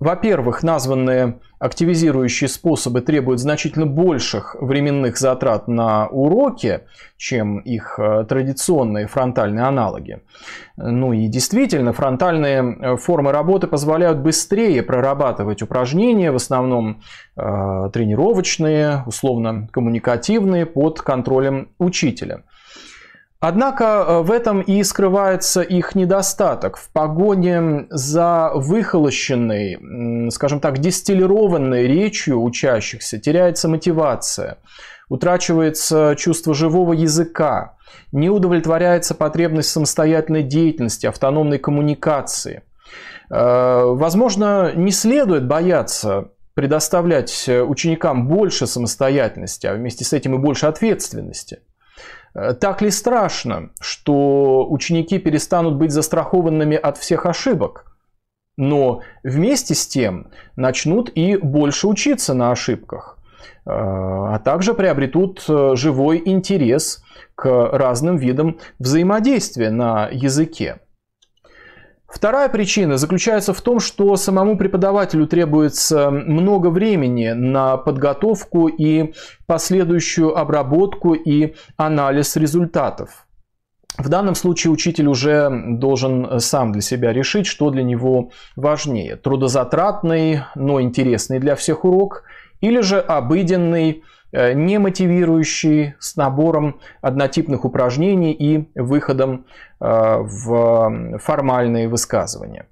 Во-первых, названные активизирующие способы требуют значительно больших временных затрат на уроки, чем их э, традиционные фронтальные аналоги. Ну и действительно, фронтальные э, формы работы позволяют быстрее прорабатывать упражнения, в основном э, тренировочные, условно коммуникативные, под контролем учителя. Однако э, в этом и скрывается их недостаток. В погоне за выхолощенной, скажем так, дистиллированной речью учащихся теряется мотивация, утрачивается чувство живого языка, не удовлетворяется потребность самостоятельной деятельности, автономной коммуникации. Э, возможно, не следует бояться предоставлять э, ученикам больше самостоятельности, а вместе с этим и больше ответственности – Э, так ли страшно, что ученики перестанут быть застрахованными от всех ошибок? Но вместе с тем начнут и больше учиться на ошибках, э, а также приобретут э, живой интерес к разным видам взаимодействия на языке. Вторая причина заключается в том, что самому преподавателю требуется много времени на подготовку и последующую обработку и анализ результатов. В данном случае учитель уже должен сам для себя решить, что для него важнее. Трудозатратный, но интересный для всех урок или же обыденный, Э, не мотивирующий, с набором однотипных упражнений и выходом э, в формальные высказывания.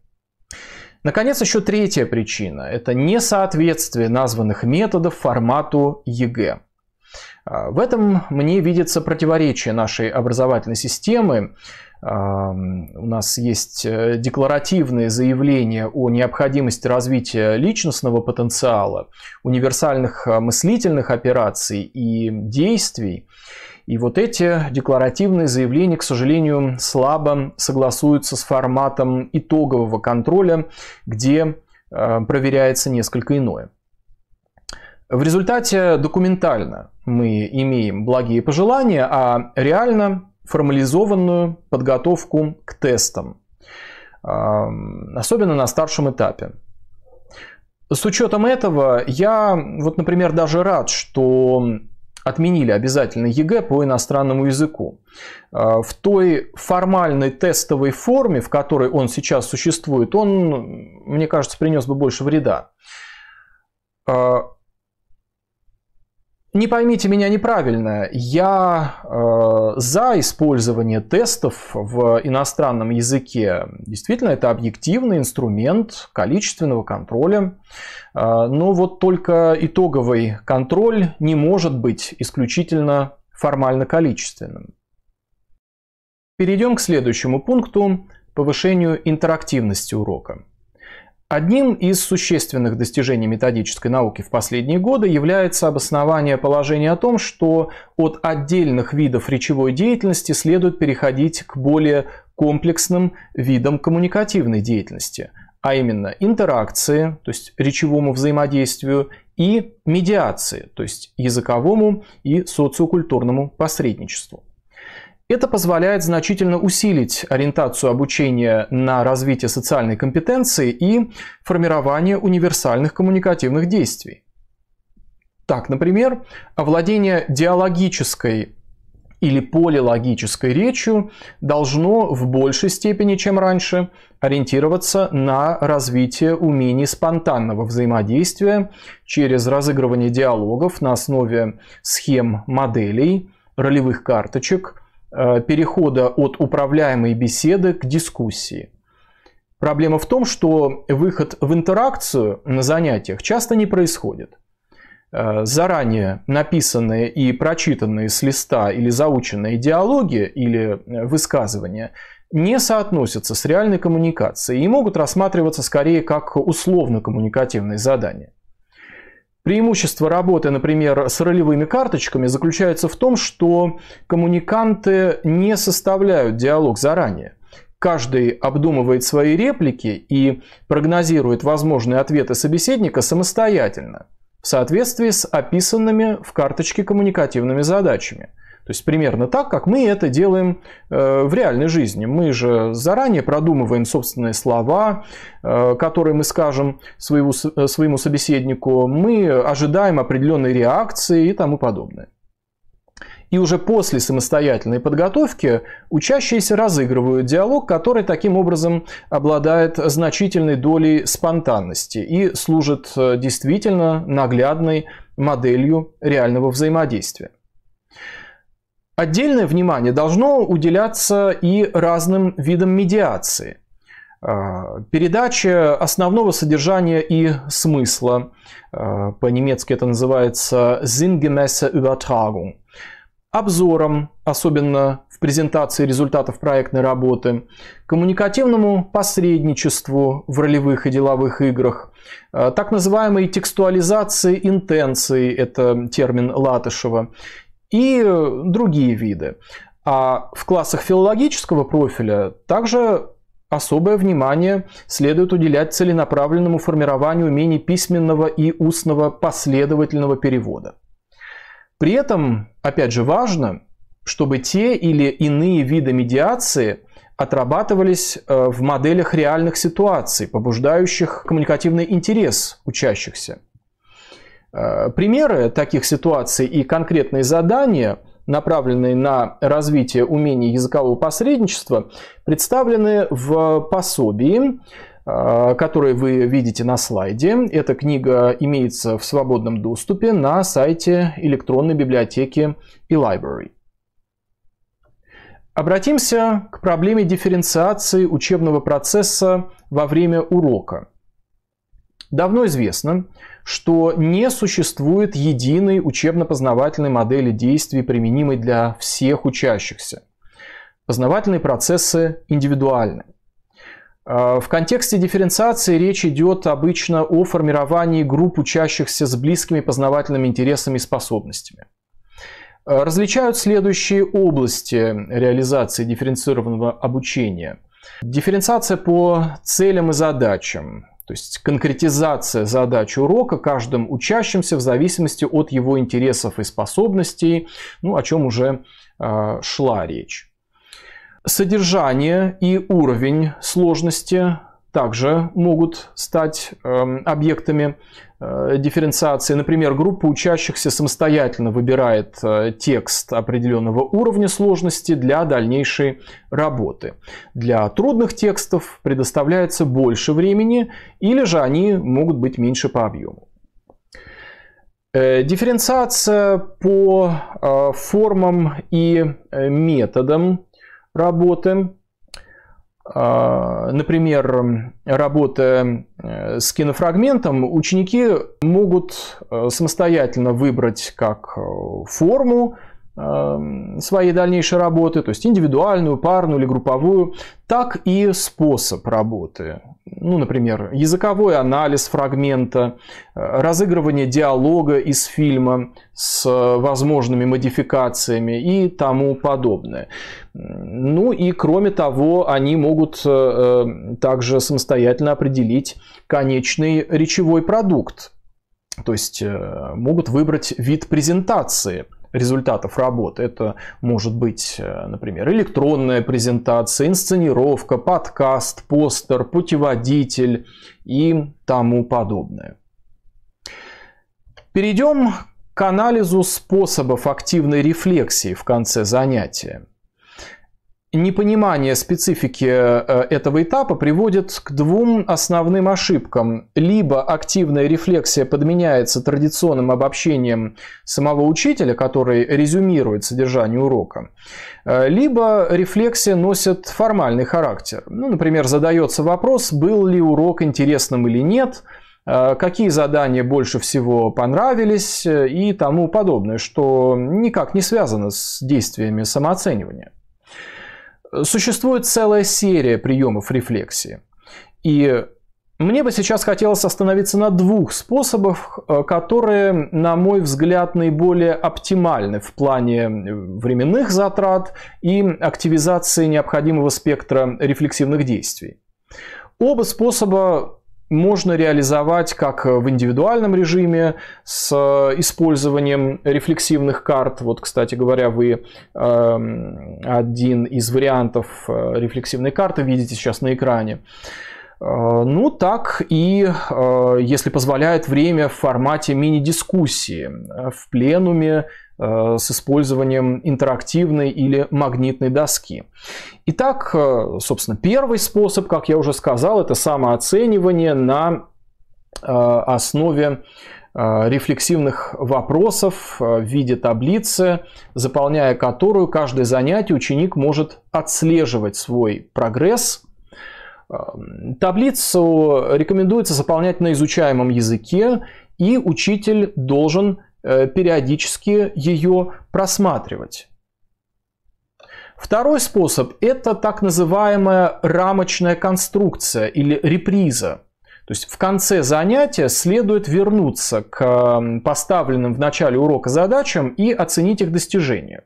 Наконец, еще третья причина – это несоответствие названных методов формату ЕГЭ. Э, в этом мне видится противоречие нашей образовательной системы, у нас есть э, декларативные заявления о необходимости развития личностного потенциала, универсальных э, мыслительных операций и действий. И вот эти декларативные заявления, к сожалению, слабо согласуются с форматом итогового контроля, где э, проверяется несколько иное. В результате документально мы имеем благие пожелания, а реально формализованную подготовку к тестам, а, особенно на старшем этапе. С учетом этого, я, вот, например, даже рад, что отменили обязательно ЕГЭ по иностранному языку. А, в той формальной тестовой форме, в которой он сейчас существует, он, мне кажется, принес бы больше вреда. А, не поймите меня неправильно, я э, за использование тестов в иностранном языке. Действительно, это объективный инструмент количественного контроля. Э, но вот только итоговый контроль не может быть исключительно формально количественным. Перейдем к следующему пункту – повышению интерактивности урока. Одним из существенных достижений методической науки в последние годы является обоснование положения о том, что от отдельных видов речевой деятельности следует переходить к более комплексным видам коммуникативной деятельности, а именно интеракции, то есть речевому взаимодействию, и медиации, то есть языковому и социокультурному посредничеству. Это позволяет значительно усилить ориентацию обучения на развитие социальной компетенции и формирование универсальных коммуникативных действий. Так, например, овладение диалогической или полилогической речью должно в большей степени, чем раньше, ориентироваться на развитие умений спонтанного взаимодействия через разыгрывание диалогов на основе схем моделей, ролевых карточек – Э, перехода от управляемой беседы к дискуссии. Проблема в том, что выход в интеракцию на занятиях часто не происходит. Э, заранее написанные и прочитанные с листа или заученные диалоги или э, высказывания не соотносятся с реальной коммуникацией и могут рассматриваться скорее как условно-коммуникативные задания. Преимущество работы, например, с ролевыми карточками заключается в том, что коммуниканты не составляют диалог заранее. Каждый обдумывает свои реплики и прогнозирует возможные ответы собеседника самостоятельно в соответствии с описанными в карточке коммуникативными задачами – то есть примерно так, как мы это делаем э, в реальной жизни. Мы же заранее продумываем собственные слова, э, которые мы скажем своему, э, своему собеседнику, мы ожидаем определенной реакции и тому подобное. И уже после самостоятельной подготовки учащиеся разыгрывают диалог, который таким образом обладает значительной долей спонтанности и служит действительно наглядной моделью реального взаимодействия. Отдельное внимание должно уделяться и разным видам медиации. А, передача основного содержания и смысла, а, по-немецки это называется «Sinngemäße Übertragung», обзором, особенно в презентации результатов проектной работы, коммуникативному посредничеству в ролевых и деловых играх, а, так называемой текстуализации интенций это термин Латышева, и э, другие виды. А в классах филологического профиля также особое внимание следует уделять целенаправленному формированию умений письменного и устного последовательного перевода. При этом, опять же, важно, чтобы те или иные виды медиации отрабатывались э, в моделях реальных ситуаций, побуждающих коммуникативный интерес учащихся – Э, примеры таких ситуаций и конкретные задания, направленные на развитие умений языкового посредничества, представлены в пособии, э, которое вы видите на слайде. Эта книга имеется в свободном доступе на сайте электронной библиотеки eLibrary. Обратимся к проблеме дифференциации учебного процесса во время урока. Давно известно, что не существует единой учебно-познавательной модели действий, применимой для всех учащихся. Познавательные процессы индивидуальны. А, в контексте дифференциации речь идет обычно о формировании групп учащихся с близкими познавательными интересами и способностями. А, различают следующие области реализации дифференцированного обучения. Дифференциация по целям и задачам, то есть конкретизация задач урока каждым учащимся в зависимости от его интересов и способностей, ну, о чем уже э, шла речь. Содержание и уровень сложности также могут стать э, объектами Э, дифференциации. Например, группа учащихся самостоятельно выбирает э, текст определенного уровня сложности для дальнейшей работы. Для трудных текстов предоставляется больше времени или же они могут быть меньше по объему. Э, дифференциация по формам и методам работы а, например, работы э, с кинофрагментом, ученики могут э, самостоятельно выбрать как э, форму своей дальнейшей работы, то есть индивидуальную, парную или групповую, так и способ работы ну, например, языковой анализ фрагмента, э, разыгрывание диалога из фильма с э, возможными модификациями и тому подобное. Ну и кроме того, они могут э, также самостоятельно определить конечный речевой продукт, то есть могут выбрать вид презентации – результатов работы. Это может быть, э, например, электронная презентация, инсценировка, подкаст, постер, путеводитель и тому подобное. Перейдем к анализу способов активной рефлексии в конце занятия непонимание специфики э, этого этапа приводит к двум основным ошибкам. Либо активная рефлексия подменяется традиционным обобщением самого учителя, который резюмирует содержание урока, э, либо рефлексия носит формальный характер. Ну, например, задается вопрос, был ли урок интересным или нет, э, какие задания больше всего понравились и тому подобное, что никак не связано с действиями самооценивания. Существует целая серия приемов рефлексии. И мне бы сейчас хотелось остановиться на двух способах, э, которые, на мой взгляд, наиболее оптимальны в плане э, временных затрат и активизации необходимого спектра рефлексивных действий. Оба способа можно реализовать как э, в индивидуальном режиме с э, использованием рефлексивных карт. Вот, кстати говоря, вы эм, один из вариантов э, рефлексивной карты видите сейчас на экране. Ну, так и, если позволяет время, в формате мини-дискуссии в пленуме Э, с использованием интерактивной или магнитной доски. Итак, э, собственно, первый способ, как я уже сказал, это самооценивание на э, основе рефлексивных вопросов в виде таблицы, заполняя которую каждое занятие ученик может отслеживать свой прогресс. Таблицу рекомендуется заполнять на изучаемом языке, и учитель должен Э, периодически ее просматривать. Второй способ – это так называемая рамочная конструкция или реприза. То есть в конце занятия следует вернуться к э, поставленным в начале урока задачам и оценить их достижения.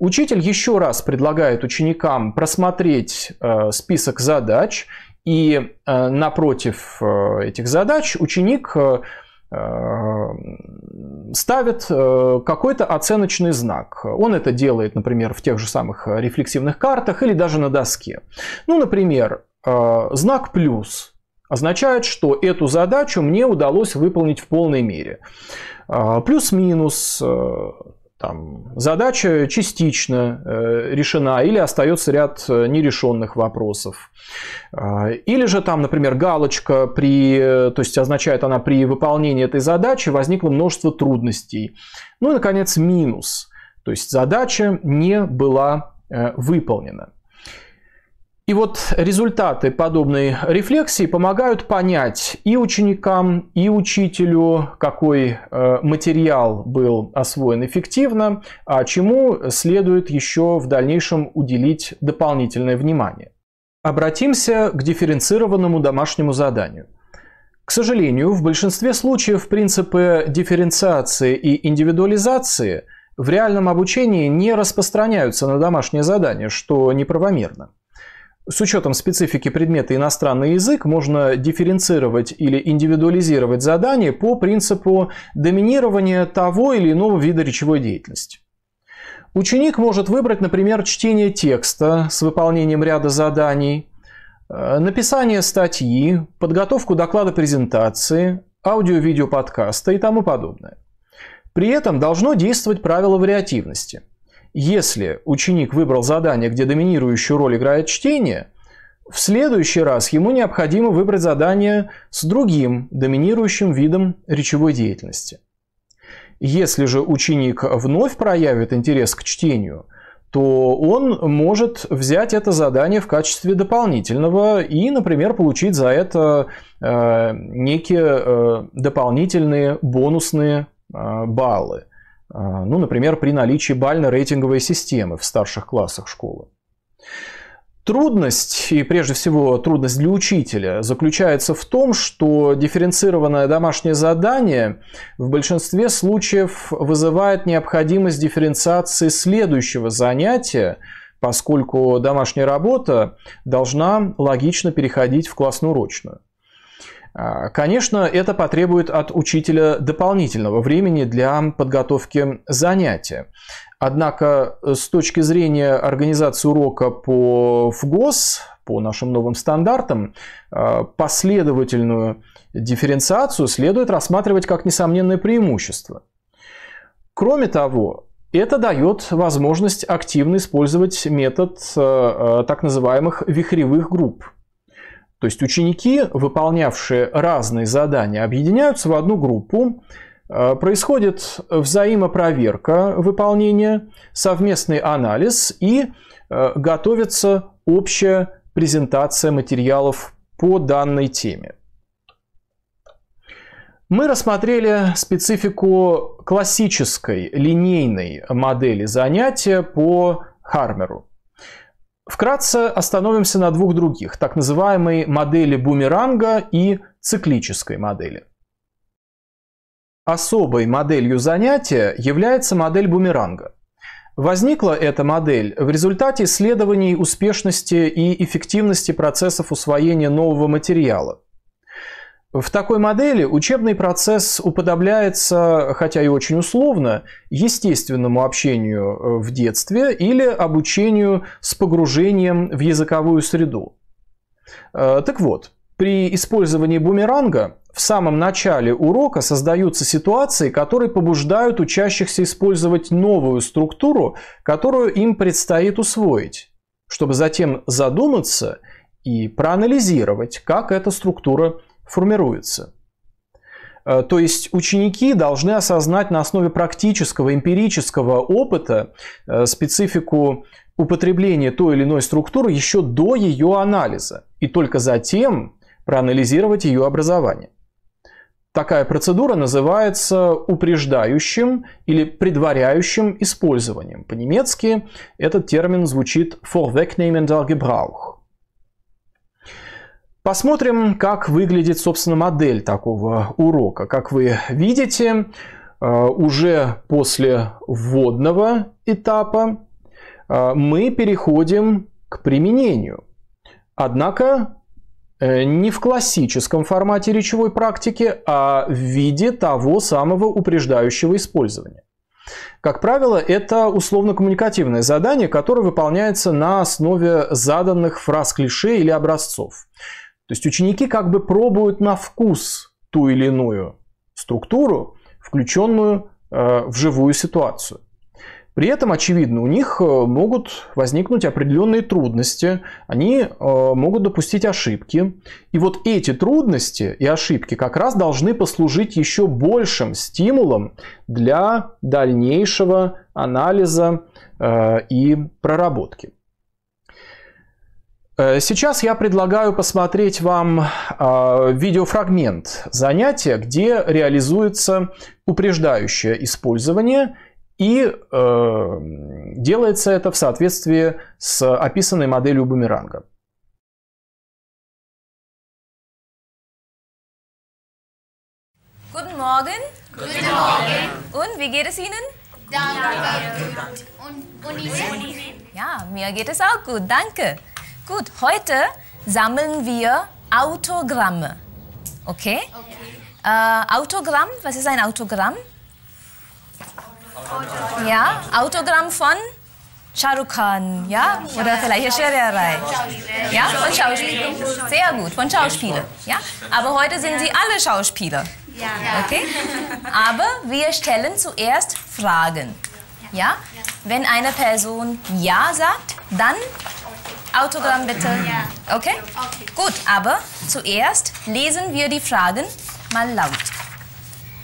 Учитель еще раз предлагает ученикам просмотреть э, список задач, и напротив этих задач ученик Э, ставит э, какой-то оценочный знак. Он это делает, например, в тех же самых рефлексивных картах или даже на доске. Ну, например, э, знак плюс означает, что эту задачу мне удалось выполнить в полной мере. Плюс-минус там, задача частично э, решена или остается ряд э, нерешенных вопросов. Э, или же там, например, галочка, при, то есть означает она при выполнении этой задачи возникло множество трудностей. Ну и, наконец, минус. То есть задача не была выполнена. И вот результаты подобной рефлексии помогают понять и ученикам, и учителю, какой э, материал был освоен эффективно, а чему следует еще в дальнейшем уделить дополнительное внимание. Обратимся к дифференцированному домашнему заданию. К сожалению, в большинстве случаев принципы дифференциации и индивидуализации в реальном обучении не распространяются на домашнее задание, что неправомерно. С учетом специфики предмета иностранный язык можно дифференцировать или индивидуализировать задание по принципу доминирования того или иного вида речевой деятельности. Ученик может выбрать, например, чтение текста с выполнением ряда заданий, э, написание статьи, подготовку доклада презентации, аудио-видео подкаста и тому подобное. При этом должно действовать правило вариативности – если ученик выбрал задание, где доминирующую роль играет чтение, в следующий раз ему необходимо выбрать задание с другим доминирующим видом речевой деятельности. Если же ученик вновь проявит интерес к чтению, то он может взять это задание в качестве дополнительного и, например, получить за это э, некие э, дополнительные бонусные э, баллы – а, ну, например, при наличии бально-рейтинговой системы в старших классах школы. Трудность, и прежде всего трудность для учителя, заключается в том, что дифференцированное домашнее задание в большинстве случаев вызывает необходимость дифференциации следующего занятия, поскольку домашняя работа должна логично переходить в классную урочную. А, конечно, это потребует от учителя дополнительного времени для подготовки занятия. Однако э, с точки зрения организации урока по ФГОС, по нашим новым стандартам, а, последовательную дифференциацию следует рассматривать как несомненное преимущество. Кроме того, это дает возможность активно использовать метод э, э, так называемых вихревых групп – то есть ученики, выполнявшие разные задания, объединяются в одну группу, э, происходит взаимопроверка выполнения, совместный анализ и э, готовится общая презентация материалов по данной теме. Мы рассмотрели специфику классической линейной модели занятия по Хармеру. Вкратце остановимся на двух других, так называемой модели бумеранга и циклической модели. Особой моделью занятия является модель бумеранга. Возникла эта модель в результате исследований успешности и эффективности процессов усвоения нового материала, в такой модели учебный процесс уподобляется, хотя и очень условно, естественному общению э, в детстве или обучению с погружением в языковую среду. Э, так вот, при использовании бумеранга в самом начале урока создаются ситуации, которые побуждают учащихся использовать новую структуру, которую им предстоит усвоить, чтобы затем задуматься и проанализировать, как эта структура формируется. Э, то есть ученики должны осознать на основе практического, эмпирического опыта э, специфику употребления той или иной структуры еще до ее анализа. И только затем проанализировать ее образование. Такая процедура называется упреждающим или предваряющим использованием. По-немецки этот термин звучит Vorwegnehmender Gebrauch. Посмотрим, как выглядит, собственно, модель такого урока. Как вы видите, э, уже после вводного этапа э, мы переходим к применению. Однако э, не в классическом формате речевой практики, а в виде того самого упреждающего использования. Как правило, это условно-коммуникативное задание, которое выполняется на основе заданных фраз клише или образцов. То есть ученики как бы пробуют на вкус ту или иную структуру, включенную э, в живую ситуацию. При этом, очевидно, у них э, могут возникнуть определенные трудности, они э, могут допустить ошибки. И вот эти трудности и ошибки как раз должны послужить еще большим стимулом для дальнейшего анализа и проработки. Э, сейчас я предлагаю посмотреть вам а, видеофрагмент занятия, где реализуется упреждающее использование и э, делается это в соответствии с описанной моделью бумеранга. Guten Morgen. Guten Morgen. Und wie geht es Ihnen? Danke. Und, und Ihnen? Ja, mir geht es auch gut, danke. Gut, heute sammeln wir Autogramme. Okay? okay. Äh, Autogramm, was ist ein Autogramm? Autogramm. Ja, Autogramm von Shahrukh ja? Oder vielleicht Schererei. Ja, von Schauspielern. Sehr gut, von Schauspielern. Ja? Aber heute sind sie alle Schauspieler. Ja. Okay? Aber wir stellen zuerst Fragen. Ja? Wenn eine Person Ja sagt, dann Autogramm bitte. Ja. Okay? okay? Gut, aber zuerst lesen wir die Fragen mal laut.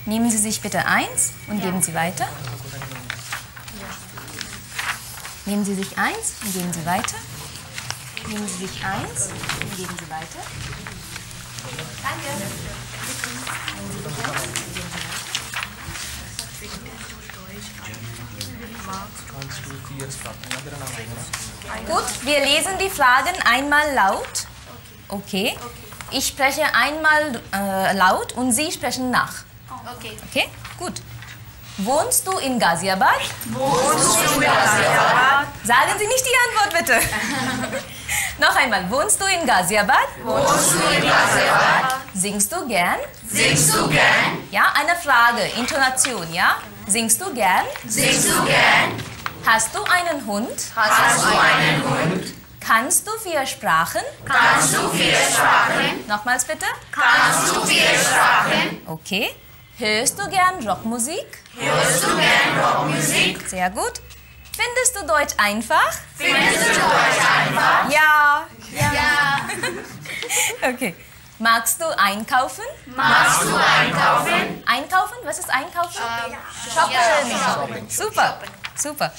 Nehmen Sie sich bitte eins und ja. geben Sie weiter. Nehmen Sie sich eins und geben Sie weiter. Nehmen Sie sich eins und geben Sie weiter. Danke. Kannst du die jetzt fragen? Gut, wir lesen die Fragen einmal laut. Okay. Ich spreche einmal äh, laut und Sie sprechen nach. Okay. Okay, gut. Wohnst du in Ghaziabad? Wohnst du in Ghaziabad? Sagen Sie nicht die Antwort, bitte. [laughs] Noch einmal. Wohnst du in Ghaziabad? Wohnst du in Ghaziabad? Singst du gern? Singst du gern? Ja, eine Frage, Intonation, ja? Singst du gern? Singst du gern? Hast du einen Hund? Hast, du einen Hund? Kannst du vier Sprachen? Kannst du vier Sprachen? Nochmals bitte. Kannst du vier Sprachen? Okay. Hörst du gern Rockmusik? Hörst du gern Rockmusik? Sehr gut. Findest du Deutsch einfach? Findest du Deutsch einfach? Ja. Ja. ja. [laughs] okay. Magst du einkaufen? Magst du einkaufen? Einkaufen? Was ist einkaufen? Um, ähm, shopping. shopping. Super. Shopping. Super.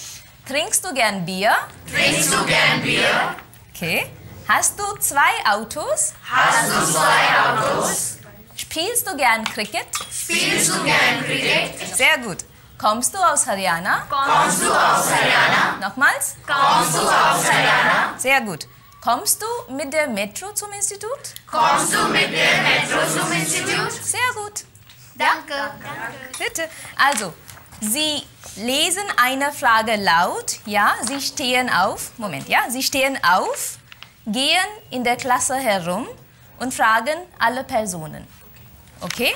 Trinkst du gern Bier? Trinkst du gern Bier? Okay. Hast du zwei Autos? Hast du zwei Autos? Spielst du gern Cricket? Spielst du gern Cricket? Sehr gut. Kommst du aus Haryana? Kommst du aus Haryana? Nochmals? Kommst du aus Haryana? Sehr gut. Kommst du mit der Metro zum Institut? Kommst du mit der Metro zum Institut? Sehr gut. Danke. Danke. Bitte. Also, Sie lesen eine Frage laut, ja, Sie stehen auf, Moment, ja, Sie stehen auf, gehen in der Klasse herum und fragen alle Personen. Okay?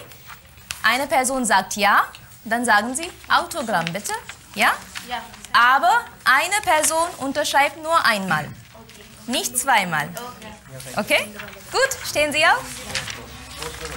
Eine Person sagt ja, dann sagen Sie Autogramm bitte, ja? Ja. Aber eine Person unterschreibt nur einmal, nicht zweimal. Okay? Gut, stehen Sie auf. Ja.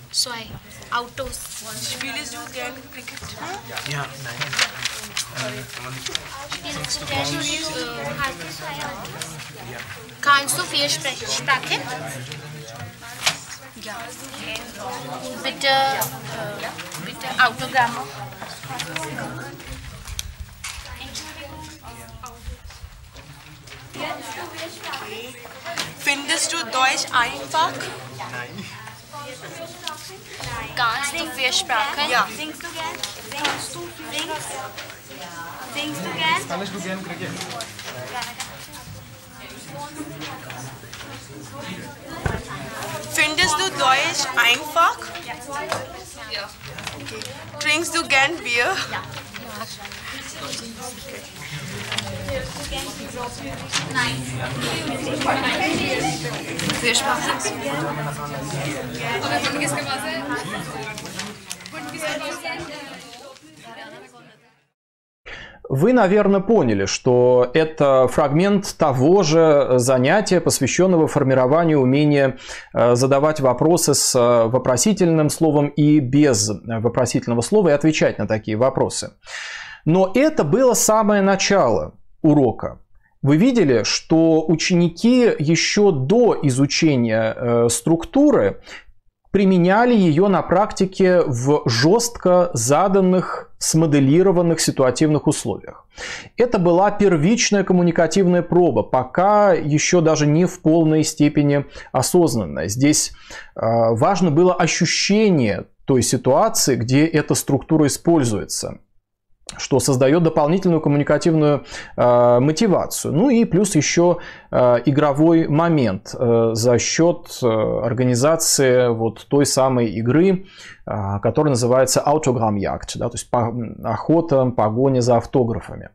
Zwei Autos. Spielst du gerne Cricket? Ja, nein. Ähm, ähm, Spielst du gerne äh, Kannst du vier Sprachen? Ja. Bitte, äh, bitte Autogramm. Findest du Deutsch einfach? Nein. Kannst du vier Sprachen? Ja. Singst du gern? Singst du gern? Singst du gern? Kann ich du gern kriegen? Findest du Deutsch einfach? Ja. Okay. Trinkst du gern Bier? Ja. Okay. Будешь помогать? Вы, наверное, поняли, что это фрагмент того же занятия, посвященного формированию умения э, задавать вопросы с э, вопросительным словом и без э, вопросительного слова и отвечать на такие вопросы. Но это было самое начало – урока. Вы видели, что ученики еще до изучения э, структуры применяли ее на практике в жестко заданных, смоделированных ситуативных условиях. Это была первичная коммуникативная проба, пока еще даже не в полной степени осознанная. Здесь э, важно было ощущение той ситуации, где эта структура используется что создает дополнительную коммуникативную э, мотивацию. Ну и плюс еще э, игровой момент э, за счет э, организации вот той самой игры, э, которая называется «Аутограмм-якт», да, то есть по, охота, погоня за автографами.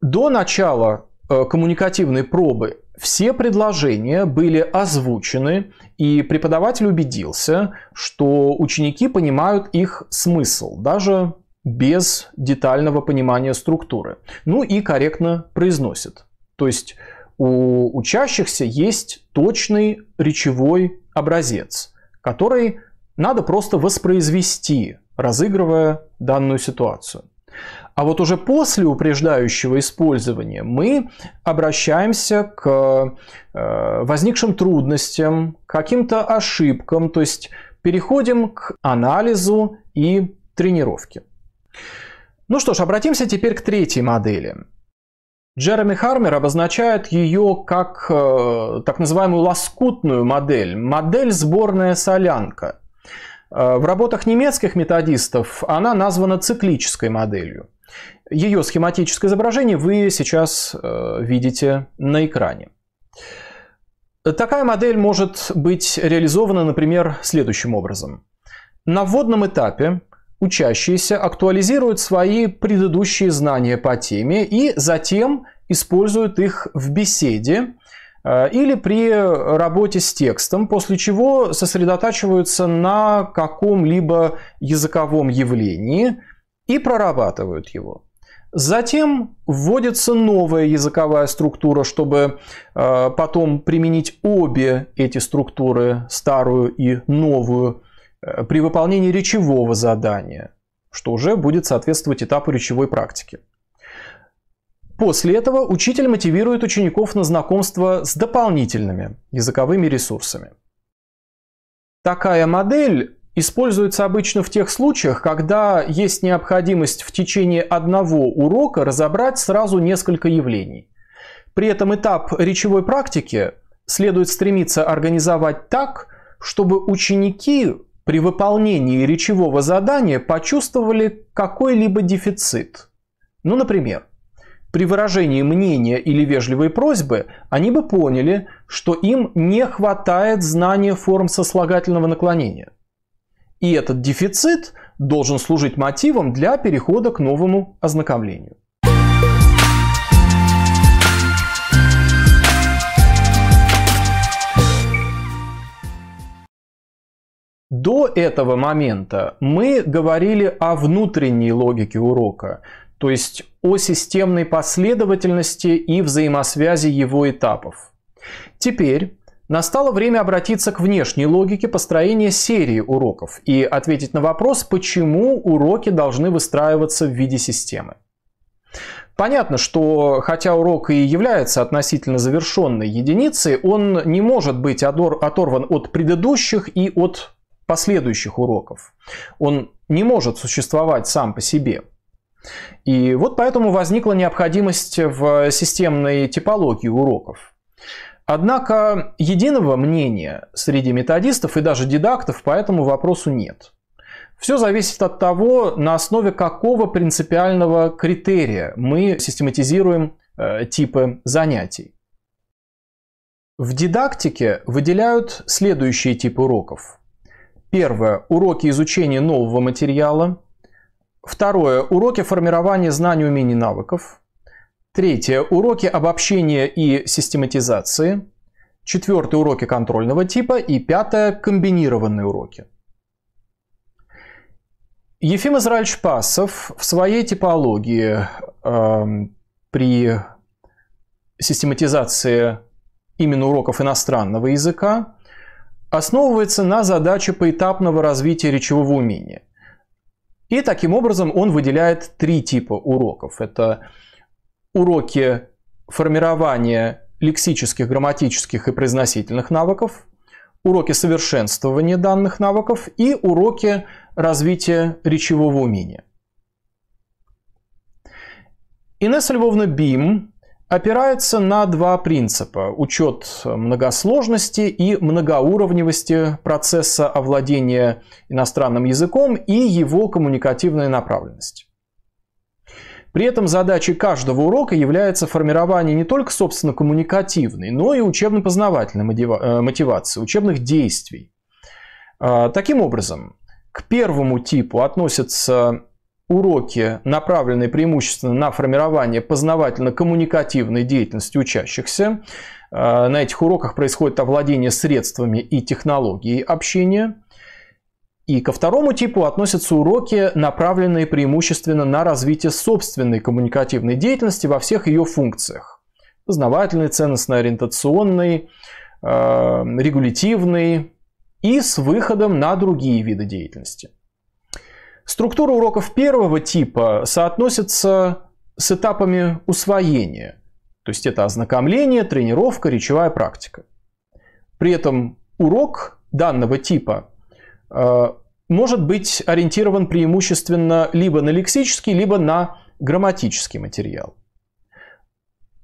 До начала э, коммуникативной пробы все предложения были озвучены, и преподаватель убедился, что ученики понимают их смысл, даже без детального понимания структуры. Ну и корректно произносит. То есть у учащихся есть точный речевой образец, который надо просто воспроизвести, разыгрывая данную ситуацию. А вот уже после упреждающего использования мы обращаемся к э, возникшим трудностям, каким-то ошибкам, то есть переходим к анализу и тренировке. Ну что ж, обратимся теперь к третьей модели. Джереми Хармер обозначает ее как э, так называемую лоскутную модель, модель сборная солянка. Э, в работах немецких методистов она названа циклической моделью. Ее схематическое изображение вы сейчас э, видите на экране. Такая модель может быть реализована, например, следующим образом. На вводном этапе Учащиеся актуализируют свои предыдущие знания по теме и затем используют их в беседе э, или при работе с текстом, после чего сосредотачиваются на каком-либо языковом явлении и прорабатывают его. Затем вводится новая языковая структура, чтобы э, потом применить обе эти структуры, старую и новую, Э, при выполнении речевого задания, что уже будет соответствовать этапу речевой практики. После этого учитель мотивирует учеников на знакомство с дополнительными языковыми ресурсами. Такая модель используется обычно в тех случаях, когда есть необходимость в течение одного урока разобрать сразу несколько явлений. При этом этап речевой практики следует стремиться организовать так, чтобы ученики при выполнении речевого задания почувствовали какой-либо дефицит. Ну, например, при выражении мнения или вежливой просьбы они бы поняли, что им не хватает знания форм сослагательного наклонения. И этот дефицит должен служить мотивом для перехода к новому ознакомлению. До этого момента мы говорили о внутренней логике урока, то есть о системной последовательности и взаимосвязи его этапов. Теперь настало время обратиться к внешней логике построения серии уроков и ответить на вопрос, почему уроки должны выстраиваться в виде системы. Понятно, что хотя урок и является относительно завершенной единицей, он не может быть оторван от предыдущих и от последующих уроков. Он не может существовать сам по себе. И вот поэтому возникла необходимость в системной типологии уроков. Однако единого мнения среди методистов и даже дидактов по этому вопросу нет. Все зависит от того, на основе какого принципиального критерия мы систематизируем э, типы занятий. В дидактике выделяют следующие типы уроков. Первое. Уроки изучения нового материала. Второе. Уроки формирования знаний, умений, навыков. Третье. Уроки обобщения и систематизации. Четвертое. Уроки контрольного типа. И пятое. Комбинированные уроки. Ефим Израильевич Пасов в своей типологии э, при систематизации именно уроков иностранного языка основывается на задаче поэтапного развития речевого умения. И таким образом он выделяет три типа уроков. Это уроки формирования лексических, грамматических и произносительных навыков, уроки совершенствования данных навыков и уроки развития речевого умения. Инесса Львовна Бим опирается на два принципа – учет многосложности и многоуровневости процесса овладения иностранным языком и его коммуникативной направленности. При этом задачей каждого урока является формирование не только, собственно, коммуникативной, но и учебно-познавательной э, мотивации, учебных действий. А, таким образом, к первому типу относятся уроки направленные преимущественно на формирование познавательно-коммуникативной деятельности учащихся. Э, на этих уроках происходит овладение средствами и технологией общения. И ко второму типу относятся уроки, направленные преимущественно на развитие собственной коммуникативной деятельности во всех ее функциях. Познавательный, ценностно-ориентационный, э, регулятивный и с выходом на другие виды деятельности – Структура уроков первого типа соотносится с этапами усвоения. То есть это ознакомление, тренировка, речевая практика. При этом урок данного типа э, может быть ориентирован преимущественно либо на лексический, либо на грамматический материал.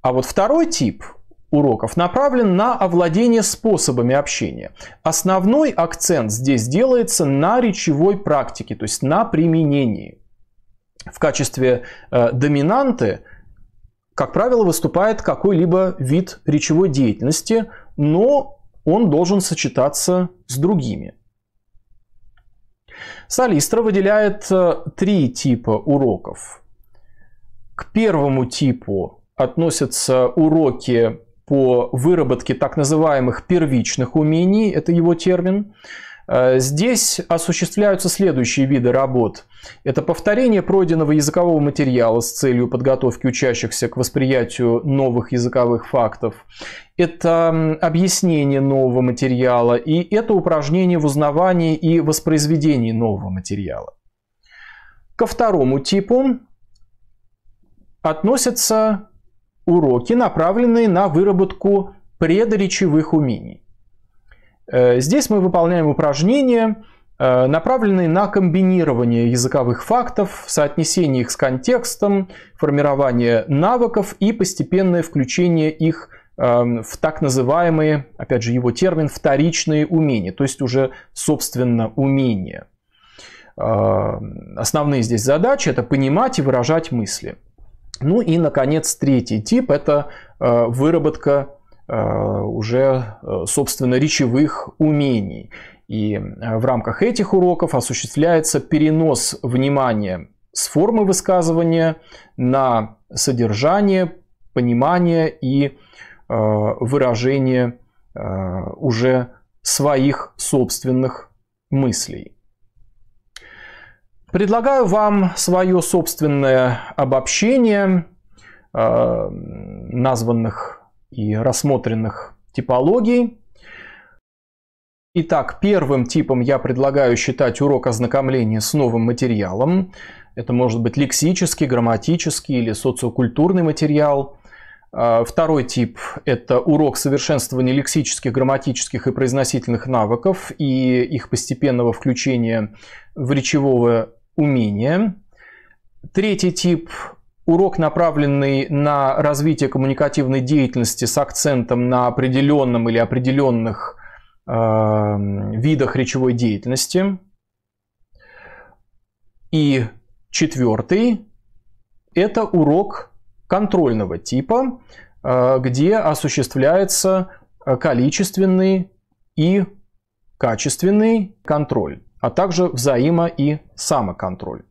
А вот второй тип уроков направлен на овладение способами общения. Основной акцент здесь делается на речевой практике, то есть на применении. В качестве э, доминанты, как правило, выступает какой-либо вид речевой деятельности, но он должен сочетаться с другими. Салистра выделяет э, три типа уроков. К первому типу относятся уроки по выработке так называемых первичных умений, это его термин. Э, здесь осуществляются следующие виды работ. Это повторение пройденного языкового материала с целью подготовки учащихся к восприятию новых языковых фактов. Это объяснение нового материала и это упражнение в узнавании и воспроизведении нового материала. Ко второму типу относятся уроки, направленные на выработку предречевых умений. Э, здесь мы выполняем упражнения, э, направленные на комбинирование языковых фактов, соотнесение их с контекстом, формирование навыков и постепенное включение их эм, в так называемые, опять же его термин, вторичные умения, то есть уже, собственно, умения. Э, основные здесь задачи – это понимать и выражать мысли – ну и, наконец, третий тип – это э, выработка э, уже, э, собственно, речевых умений. И в рамках этих уроков осуществляется перенос внимания с формы высказывания на содержание, понимание и выражение уже своих собственных мыслей. Предлагаю вам свое собственное обобщение э, названных и рассмотренных типологий. Итак, первым типом я предлагаю считать урок ознакомления с новым материалом. Это может быть лексический, грамматический или социокультурный материал. Э, второй тип – это урок совершенствования лексических, грамматических и произносительных навыков и их постепенного включения в речевое умения. Третий тип урок, направленный на развитие коммуникативной деятельности с акцентом на определенном или определенных э, видах речевой деятельности. И четвертый – это урок контрольного типа, э, где осуществляется количественный и качественный контроль а также взаимо- и самоконтроль.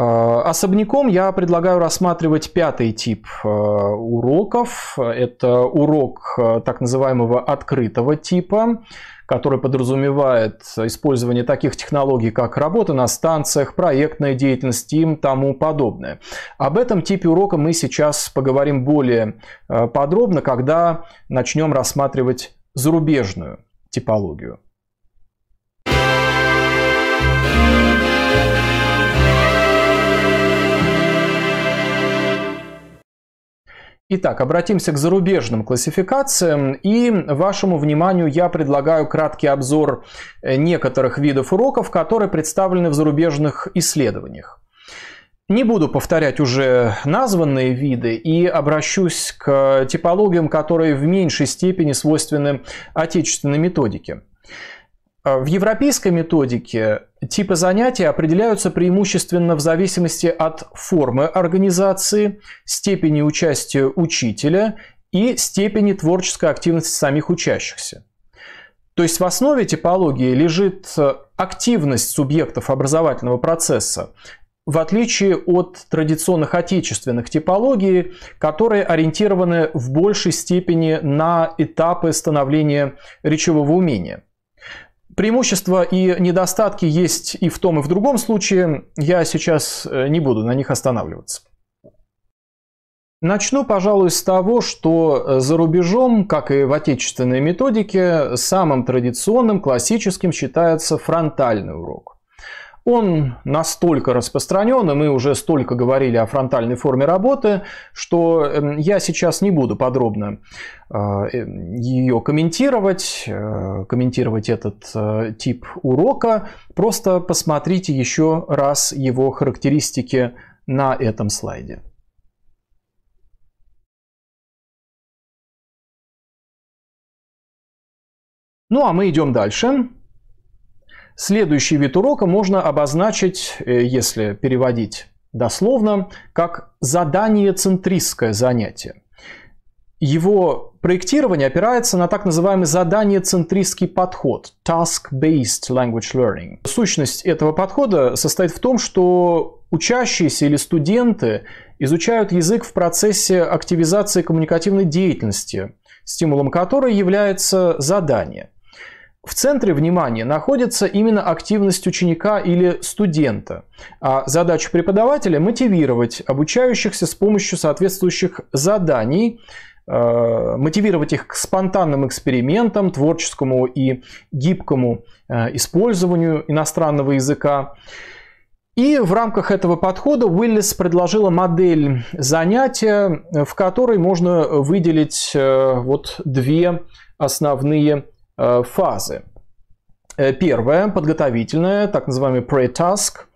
Э, особняком я предлагаю рассматривать пятый тип э, уроков. Это урок э, так называемого открытого типа, который подразумевает использование таких технологий, как работа на станциях, проектная деятельность и тому подобное. Об этом типе урока мы сейчас поговорим более подробно, когда начнем рассматривать зарубежную типологию. Итак, обратимся к зарубежным классификациям. И вашему вниманию я предлагаю краткий обзор э, некоторых видов уроков, которые представлены в зарубежных исследованиях. Не буду повторять уже названные виды и обращусь к типологиям, которые в меньшей степени свойственны отечественной методике. Э, в европейской методике типы занятий определяются преимущественно в зависимости от формы организации, степени участия учителя и степени творческой активности самих учащихся. То есть в основе типологии лежит э, активность субъектов образовательного процесса, в отличие от традиционных отечественных типологий, которые ориентированы в большей степени на этапы становления речевого умения. Преимущества и недостатки есть и в том, и в другом случае. Я сейчас э, не буду на них останавливаться. Начну, пожалуй, с того, что э, за рубежом, как и в отечественной методике, самым традиционным, классическим считается фронтальный урок он настолько распространен, и мы уже столько говорили о фронтальной форме работы, что эм, я сейчас не буду подробно э, э, ее комментировать, э, комментировать этот тип урока. Просто посмотрите еще раз его характеристики на этом слайде. Ну а мы идем дальше. Следующий вид урока можно обозначить, э, если переводить дословно, как задание центристское занятие. Его проектирование опирается на так называемый задание-центристский подход – Task-Based Language Learning. Сущность этого подхода состоит в том, что учащиеся или студенты изучают язык в процессе активизации коммуникативной деятельности, стимулом которой является задание – в центре внимания находится именно активность ученика или студента, а задача преподавателя – мотивировать обучающихся с помощью соответствующих заданий, э, мотивировать их к спонтанным экспериментам, творческому и гибкому э, использованию иностранного языка. И в рамках этого подхода Уиллис предложила модель занятия, в которой можно выделить э, вот две основные Э, фазы. Э, первая, подготовительная, так называемый pre-task,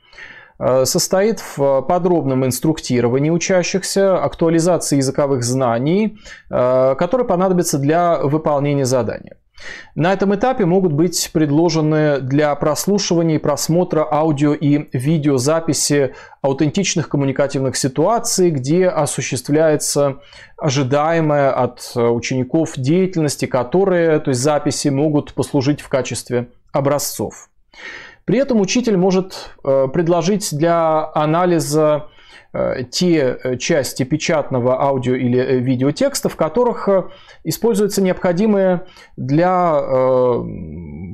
э, состоит в подробном инструктировании учащихся, актуализации языковых знаний, которые понадобятся для выполнения задания. На этом этапе могут быть предложены для прослушивания и просмотра аудио и видеозаписи аутентичных коммуникативных ситуаций, где осуществляется ожидаемая от учеников деятельности, которые, то есть записи, могут послужить в качестве образцов. При этом учитель может э, предложить для анализа Э, те э, части печатного аудио или э, видеотекста, в которых используется необходимая для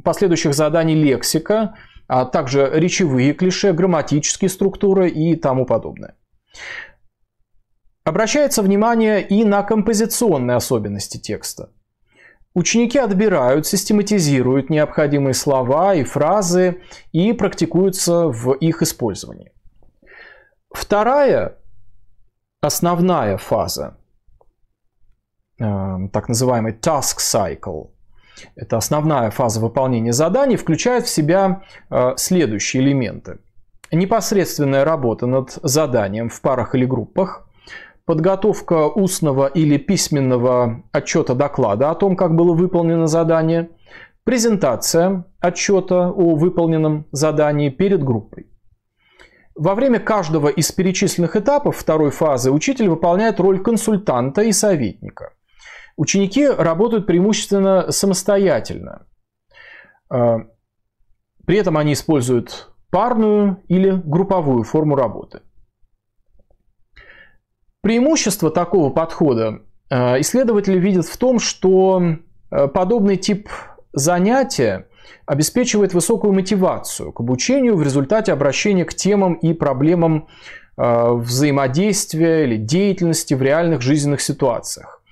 последующих заданий лексика, а также речевые клише, грамматические структуры и тому подобное. Обращается внимание и на композиционные особенности текста. Ученики отбирают, систематизируют необходимые слова и фразы и практикуются в их использовании. Вторая основная фаза, эм, так называемый task cycle, это основная фаза выполнения заданий, включает в себя э, следующие элементы. Непосредственная работа над заданием в парах или группах – подготовка устного или письменного отчета доклада о том, как было выполнено задание, презентация отчета о выполненном задании перед группой. Во время каждого из перечисленных этапов второй фазы учитель выполняет роль консультанта и советника. Ученики работают преимущественно самостоятельно. Э, при этом они используют парную или групповую форму работы. Преимущество такого подхода э, исследователи видят в том, что э, подобный тип занятия обеспечивает высокую мотивацию к обучению в результате обращения к темам и проблемам э, взаимодействия или деятельности в реальных жизненных ситуациях.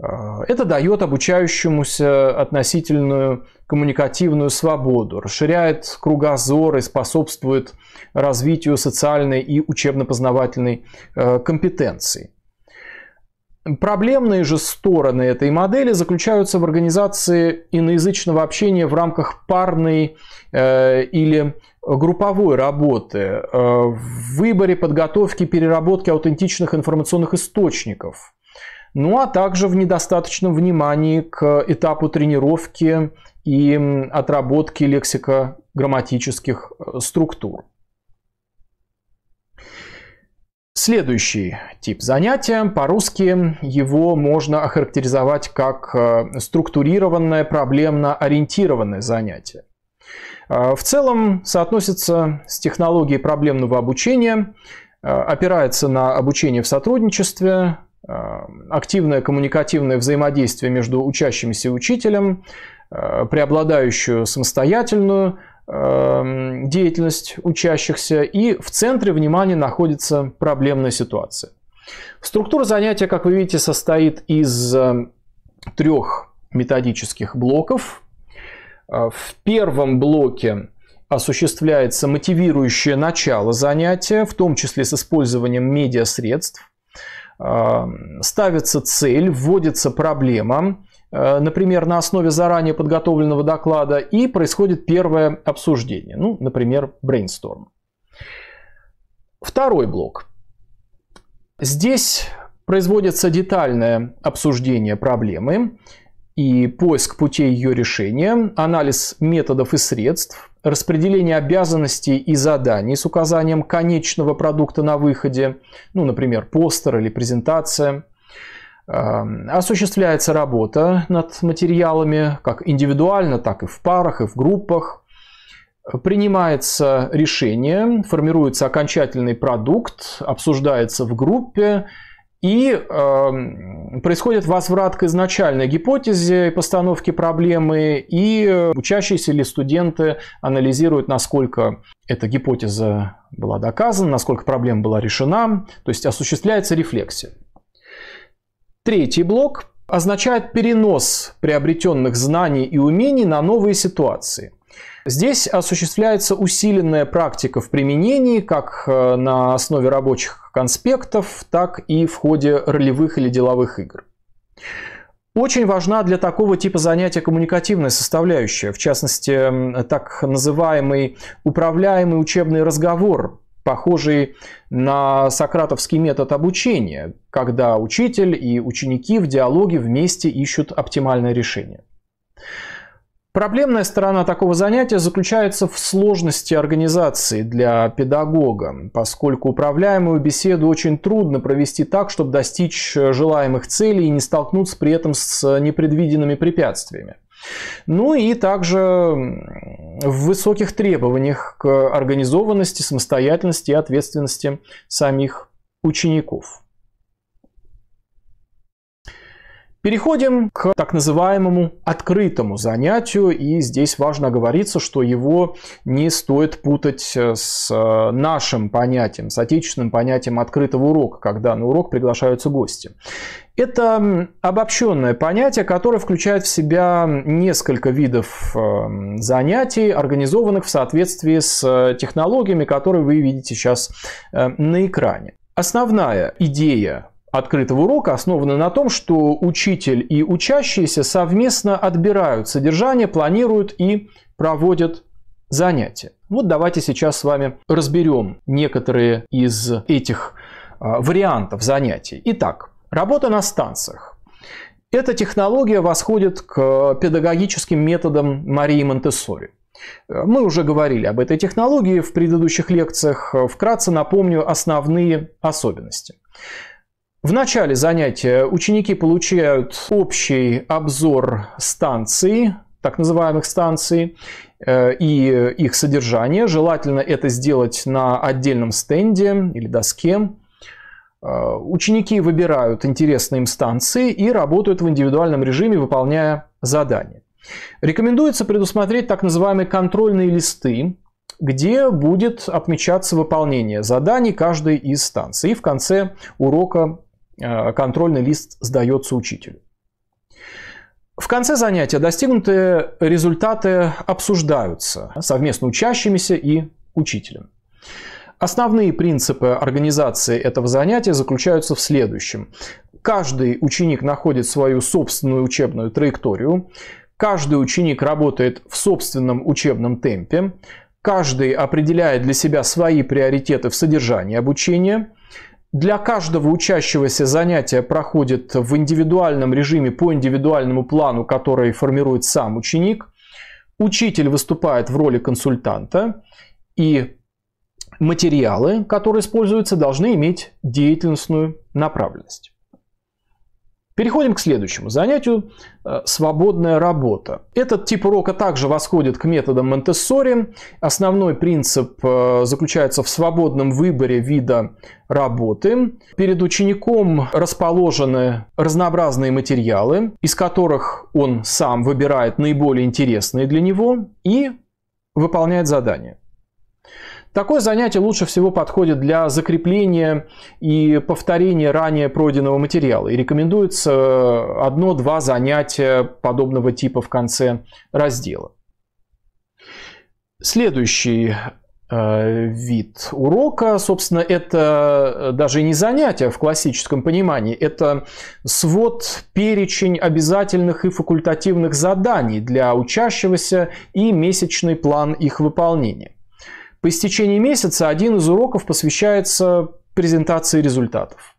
Э, это дает обучающемуся относительную коммуникативную свободу, расширяет кругозор и способствует развитию социальной и учебно-познавательной э, компетенции. Проблемные же стороны этой модели заключаются в организации иноязычного общения в рамках парной э, или групповой работы, э, в выборе подготовки переработки аутентичных информационных источников, ну а также в недостаточном внимании к этапу тренировки и отработки лексика грамматических э, структур. Следующий тип занятия, по-русски его можно охарактеризовать как э, структурированное, проблемно-ориентированное занятие. Э, в целом соотносится с технологией проблемного обучения, э, опирается на обучение в сотрудничестве, активное коммуникативное взаимодействие между учащимся и учителем, преобладающую самостоятельную Эм, деятельность учащихся, и в центре внимания находится проблемная ситуация. Структура занятия, как вы видите, состоит из эм, трех методических блоков. Э, в первом блоке осуществляется мотивирующее начало занятия, в том числе с использованием медиасредств. Эм, ставится цель, вводится проблема, Э, например, на основе заранее подготовленного доклада, и происходит первое обсуждение, ну, например, брейнсторм. Второй блок. Здесь производится детальное обсуждение проблемы и поиск путей ее решения, анализ методов и средств, распределение обязанностей и заданий с указанием конечного продукта на выходе, ну, например, постер или презентация – осуществляется работа над материалами как индивидуально, так и в парах, и в группах. Принимается решение, формируется окончательный продукт, обсуждается в группе, и э, происходит возврат к изначальной гипотезе постановки проблемы, и учащиеся или студенты анализируют, насколько эта гипотеза была доказана, насколько проблема была решена, то есть осуществляется рефлексия. Третий блок означает перенос приобретенных знаний и умений на новые ситуации. Здесь осуществляется усиленная практика в применении как э, на основе рабочих конспектов, так и в ходе ролевых или деловых игр. Очень важна для такого типа занятия коммуникативная составляющая, в частности, так называемый управляемый учебный разговор, похожий на сократовский метод обучения, когда учитель и ученики в диалоге вместе ищут оптимальное решение. Проблемная сторона такого занятия заключается в сложности организации для педагога, поскольку управляемую беседу очень трудно провести так, чтобы достичь желаемых целей и не столкнуться при этом с непредвиденными препятствиями. Ну и также в высоких требованиях к организованности, самостоятельности и ответственности самих учеников. Переходим к так называемому открытому занятию, и здесь важно говориться, что его не стоит путать э, с э, нашим понятием, с отечественным понятием открытого урока, когда на урок приглашаются гости. Это обобщенное понятие, которое включает в себя несколько видов э, занятий, организованных в соответствии с э, технологиями, которые вы видите сейчас э, на экране. Основная идея открытого урока основана на том, что учитель и учащиеся совместно отбирают содержание, планируют и проводят занятия. Вот давайте сейчас с вами разберем некоторые из этих вариантов занятий. Итак, Работа на станциях. Эта технология восходит к педагогическим методам Марии Монтессори. Мы уже говорили об этой технологии в предыдущих лекциях. Вкратце напомню основные особенности. В начале занятия ученики получают общий обзор станций, так называемых станций, э, и их содержание. Желательно это сделать на отдельном стенде или доске. А, ученики выбирают интересные им станции и работают в индивидуальном режиме, выполняя задания. Рекомендуется предусмотреть так называемые контрольные листы, где будет отмечаться выполнение заданий каждой из станций. И в конце урока а, контрольный лист сдается учителю. В конце занятия достигнутые результаты обсуждаются совместно учащимися и учителем. Основные принципы организации этого занятия заключаются в следующем. Каждый ученик находит свою собственную учебную траекторию, каждый ученик работает в собственном учебном темпе, каждый определяет для себя свои приоритеты в содержании обучения, для каждого учащегося занятия проходит в индивидуальном режиме по индивидуальному плану, который формирует сам ученик. Учитель выступает в роли консультанта, и материалы, которые используются, должны иметь деятельностную направленность. Переходим к следующему занятию э, – свободная работа. Этот тип урока также восходит к методам Монтессори. Основной принцип э, заключается в свободном выборе вида работы. Перед учеником расположены разнообразные материалы, из которых он сам выбирает наиболее интересные для него и выполняет задания. Такое занятие лучше всего подходит для закрепления и повторения ранее пройденного материала. И рекомендуется э, одно-два занятия подобного типа в конце раздела. Следующий э, вид урока, собственно, это э, даже не занятие в классическом понимании, это свод, перечень обязательных и факультативных заданий для учащегося и месячный план их выполнения. По истечении месяца один из уроков посвящается презентации результатов.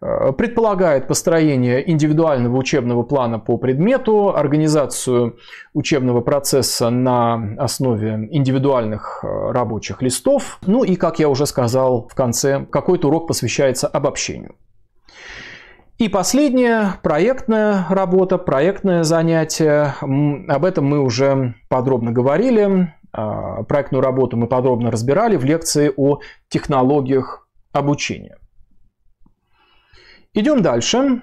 Э, предполагает построение индивидуального учебного плана по предмету, организацию учебного процесса на основе индивидуальных э, рабочих листов. Ну и, как я уже сказал в конце, какой-то урок посвящается обобщению. И последняя проектная работа, проектное занятие. Об этом мы уже подробно говорили. А, проектную работу мы подробно разбирали в лекции о технологиях обучения. Идем дальше.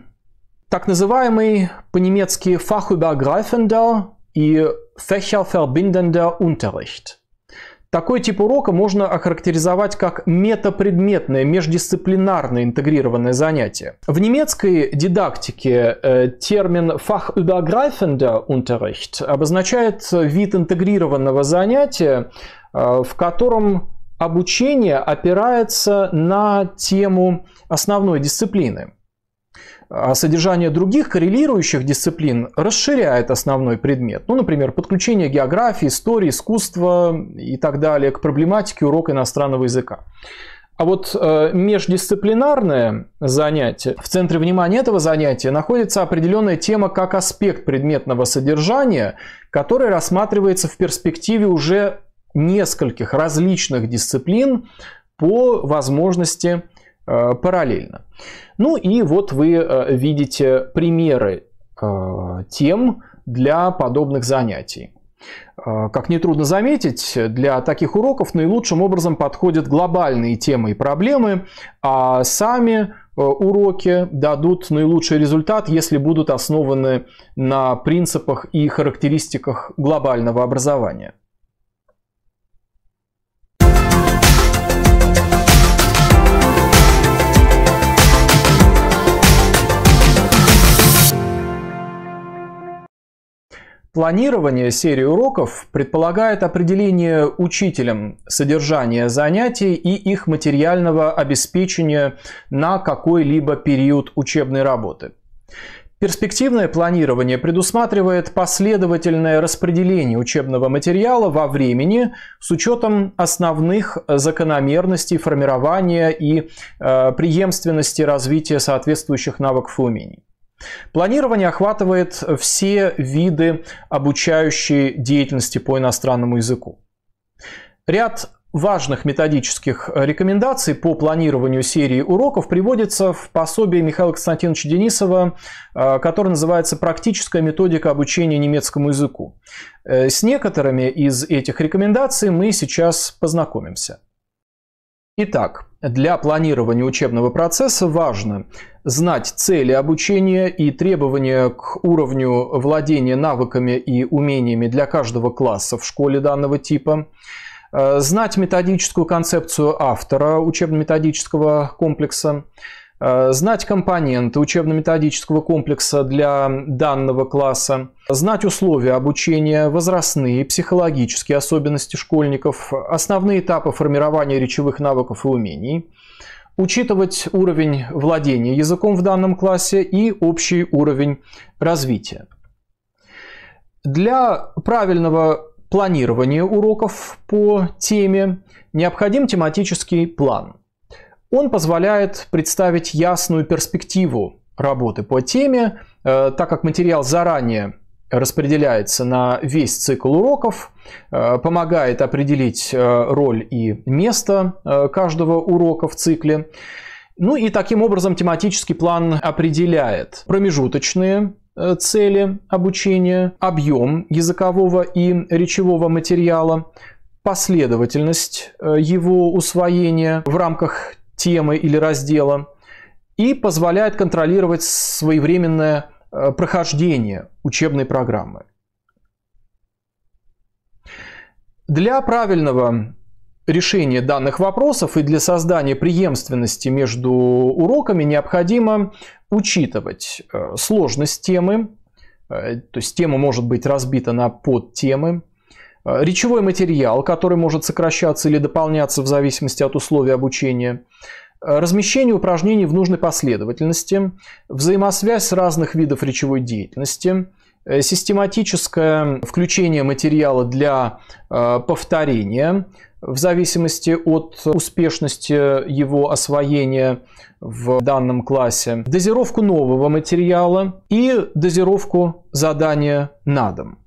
Так называемый по-немецки Fachübergreifender и Fächerverbindender Unterricht. Такой тип урока можно охарактеризовать как метапредметное, междисциплинарное интегрированное занятие. В немецкой дидактике э, термин fachübergreifender Unterricht обозначает вид интегрированного занятия, э, в котором обучение опирается на тему основной дисциплины. А содержание других коррелирующих дисциплин расширяет основной предмет. Ну, например, подключение географии, истории, искусства и так далее к проблематике урока иностранного языка. А вот э, междисциплинарное занятие, в центре внимания этого занятия находится определенная тема как аспект предметного содержания, который рассматривается в перспективе уже нескольких различных дисциплин по возможности Э, параллельно. Ну и вот вы э, видите примеры э, тем для подобных занятий. Как нетрудно заметить, для таких уроков наилучшим образом подходят глобальные темы и проблемы, а сами уроки дадут наилучший результат, если будут основаны на принципах и характеристиках глобального образования. Планирование серии уроков предполагает определение учителем содержания занятий и их материального обеспечения на какой-либо период учебной работы. Перспективное планирование предусматривает последовательное распределение учебного материала во времени с учетом основных закономерностей формирования и э, преемственности развития соответствующих навыков и умений. Планирование охватывает все виды обучающей деятельности по иностранному языку. Ряд важных методических рекомендаций по планированию серии уроков приводится в пособии Михаила Константиновича Денисова, э, которое называется «Практическая методика обучения немецкому языку». Э, с некоторыми из этих рекомендаций мы сейчас познакомимся. Итак, для планирования учебного процесса важно знать цели обучения и требования к уровню владения навыками и умениями для каждого класса в школе данного типа, э, знать методическую концепцию автора учебно-методического комплекса, э, знать компоненты учебно-методического комплекса для данного класса, знать условия обучения, возрастные, и психологические особенности школьников, основные этапы формирования речевых навыков и умений – учитывать уровень владения языком в данном классе и общий уровень развития. Для правильного планирования уроков по теме необходим тематический план. Он позволяет представить ясную перспективу работы по теме, э, так как материал заранее распределяется на весь цикл уроков, э, помогает определить э, роль и место э, каждого урока в цикле. Ну и таким образом тематический план определяет промежуточные цели обучения, объем языкового и речевого материала, последовательность его усвоения в рамках темы или раздела и позволяет контролировать своевременное Э, прохождения учебной программы. Для правильного решения данных вопросов и для создания преемственности между уроками необходимо учитывать э, сложность темы, э, то есть тема может быть разбита на подтемы, речевой материал, который может сокращаться или дополняться в зависимости от условий обучения – Размещение упражнений в нужной последовательности, взаимосвязь разных видов речевой деятельности, э, систематическое включение материала для э, повторения в зависимости от успешности его освоения в данном классе, дозировку нового материала и дозировку задания на дом.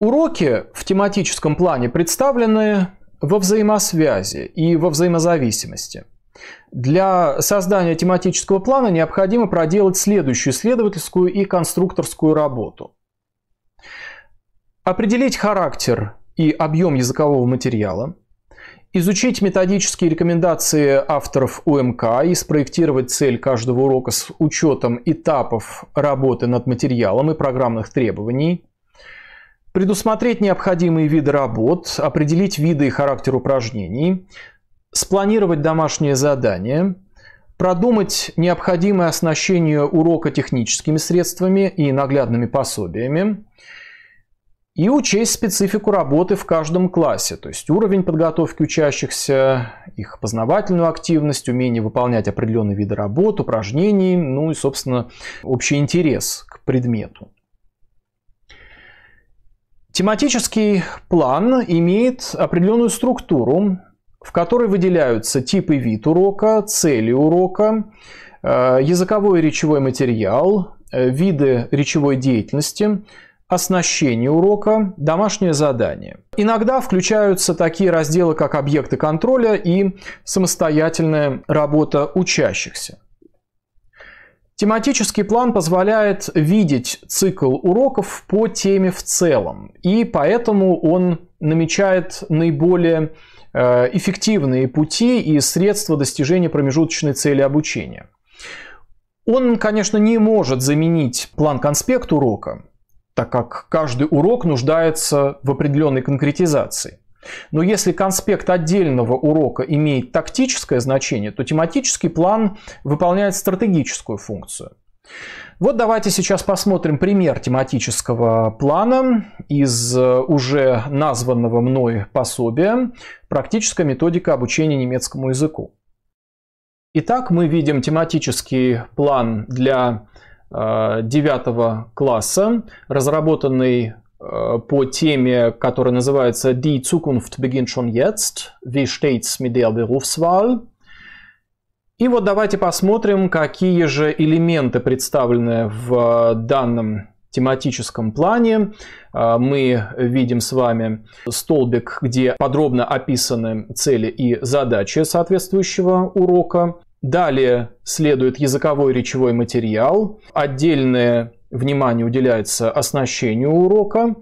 Уроки в тематическом плане представлены во взаимосвязи и во взаимозависимости. Для создания тематического плана необходимо проделать следующую исследовательскую и конструкторскую работу. Определить характер и объем языкового материала, изучить методические рекомендации авторов УМК и спроектировать цель каждого урока с учетом этапов работы над материалом и программных требований, предусмотреть необходимые виды работ, определить виды и характер упражнений, спланировать домашнее задание, продумать необходимое оснащение урока техническими средствами и наглядными пособиями и учесть специфику работы в каждом классе, то есть уровень подготовки учащихся, их познавательную активность, умение выполнять определенные виды работ, упражнений, ну и, собственно, общий интерес к предмету. Тематический план имеет определенную структуру, в которой выделяются тип и вид урока, цели урока, э, языковой и речевой материал, э, виды речевой деятельности, оснащение урока, домашнее задание. Иногда включаются такие разделы, как объекты контроля и самостоятельная работа учащихся. Тематический план позволяет видеть цикл уроков по теме в целом, и поэтому он намечает наиболее э, эффективные пути и средства достижения промежуточной цели обучения. Он, конечно, не может заменить план-конспект урока, так как каждый урок нуждается в определенной конкретизации. Но если конспект отдельного урока имеет тактическое значение, то тематический план выполняет стратегическую функцию. Вот давайте сейчас посмотрим пример тематического плана из э, уже названного мной пособия «Практическая методика обучения немецкому языку». Итак, мы видим тематический план для 9 э, класса, разработанный Э, по теме, которая называется «Die Zukunft beginnt schon jetzt. Wie steht's mit der Berufswahl?». И вот давайте посмотрим, какие же элементы представлены в э, данном тематическом плане. Э, мы видим с вами столбик, где подробно описаны цели и задачи соответствующего урока. Далее следует языковой речевой материал, отдельные внимание уделяется оснащению урока,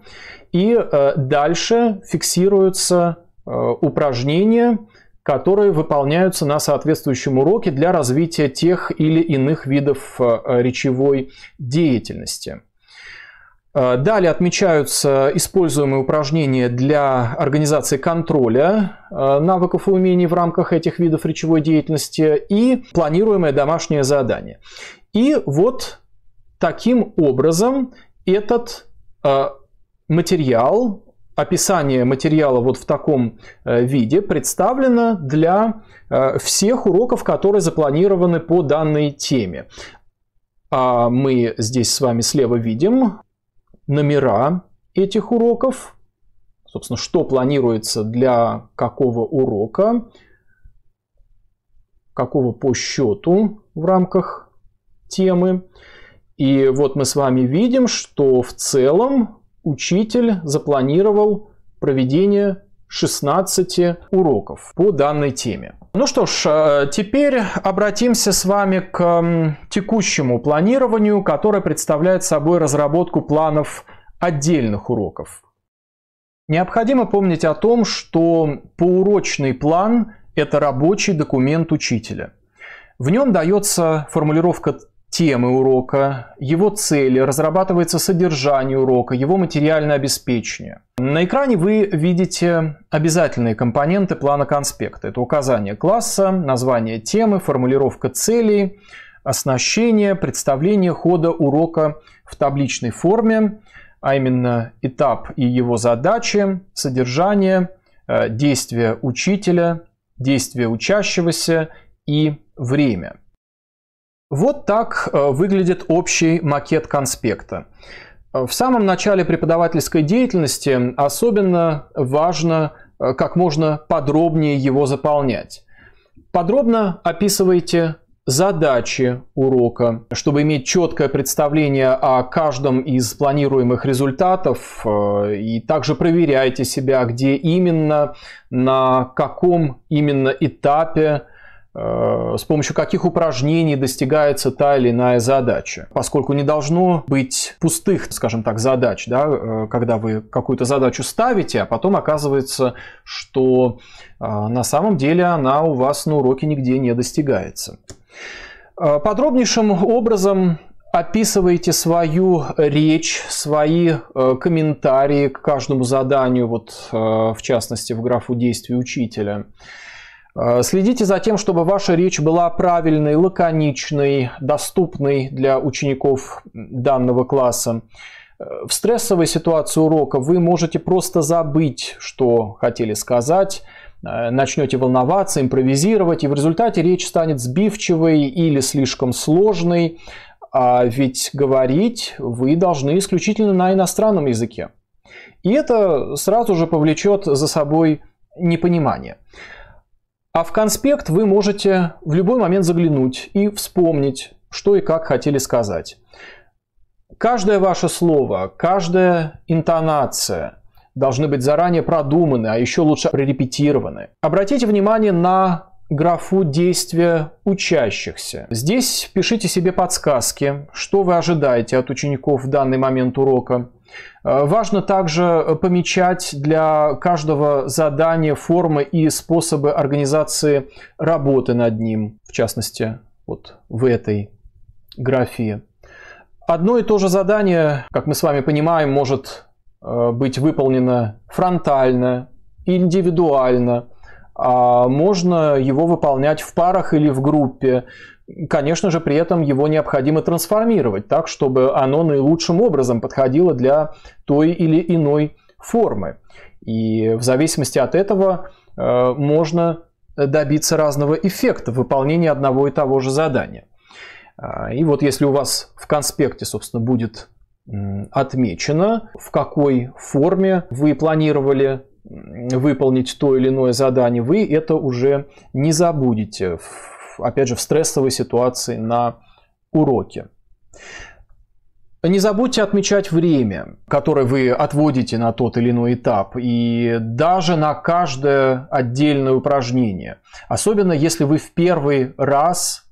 и э, дальше фиксируются э, упражнения, которые выполняются на соответствующем уроке для развития тех или иных видов э, речевой деятельности. Далее отмечаются используемые упражнения для организации контроля навыков и умений в рамках этих видов речевой деятельности и планируемое домашнее задание. И вот Таким образом, этот э, материал, описание материала вот в таком э, виде представлено для э, всех уроков, которые запланированы по данной теме. А мы здесь с вами слева видим номера этих уроков, собственно, что планируется для какого урока, какого по счету в рамках темы. И вот мы с вами видим, что в целом учитель запланировал проведение 16 уроков по данной теме. Ну что ж, э, теперь обратимся с вами к текущему планированию, которое представляет собой разработку планов отдельных уроков. Необходимо помнить о том, что поурочный план – это рабочий документ учителя. В нем дается формулировка темы урока, его цели, разрабатывается содержание урока, его материальное обеспечение. На экране вы видите обязательные компоненты плана конспекта. Это указание класса, название темы, формулировка целей, оснащение, представление хода урока в табличной форме, а именно этап и его задачи, содержание, э, действия учителя, действия учащегося и время – вот так э, выглядит общий макет конспекта. Э, в самом начале преподавательской деятельности особенно важно э, как можно подробнее его заполнять. Подробно описывайте задачи урока, чтобы иметь четкое представление о каждом из планируемых результатов и также проверяйте себя, где именно, на каком именно этапе Э, с помощью каких упражнений достигается та или иная задача. Поскольку не должно быть пустых, скажем так, задач, да, э, когда вы какую-то задачу ставите, а потом оказывается, что э, на самом деле она у вас на уроке нигде не достигается. Подробнейшим образом описываете свою речь, свои комментарии к каждому заданию, вот в частности в графу действий учителя. Э, следите за тем, чтобы ваша речь была правильной, лаконичной, доступной для учеников данного класса. Э, в стрессовой ситуации урока вы можете просто забыть, что хотели сказать, э, начнете волноваться, импровизировать, и в результате речь станет сбивчивой или слишком сложной, а ведь говорить вы должны исключительно на иностранном языке. И это сразу же повлечет за собой непонимание. А в конспект вы можете в любой момент заглянуть и вспомнить, что и как хотели сказать. Каждое ваше слово, каждая интонация должны быть заранее продуманы, а еще лучше прорепетированы. Обратите внимание на графу действия учащихся. Здесь пишите себе подсказки, что вы ожидаете от учеников в данный момент урока. Э, важно также э, помечать для каждого задания формы и способы организации работы над ним, в частности, вот в этой графе. Одно и то же задание, как мы с вами понимаем, может э, быть выполнено фронтально, индивидуально, а можно его выполнять в парах или в группе. Конечно же, при этом его необходимо трансформировать так, чтобы оно наилучшим образом подходило для той или иной формы. И в зависимости от этого э, можно добиться разного эффекта выполнения одного и того же задания. А, и вот если у вас в конспекте, собственно, будет отмечено, в какой форме вы планировали выполнить то или иное задание, вы это уже не забудете в опять же, в стрессовой ситуации на уроке. Не забудьте отмечать время, которое вы отводите на тот или иной этап, и даже на каждое отдельное упражнение. Особенно если вы в первый раз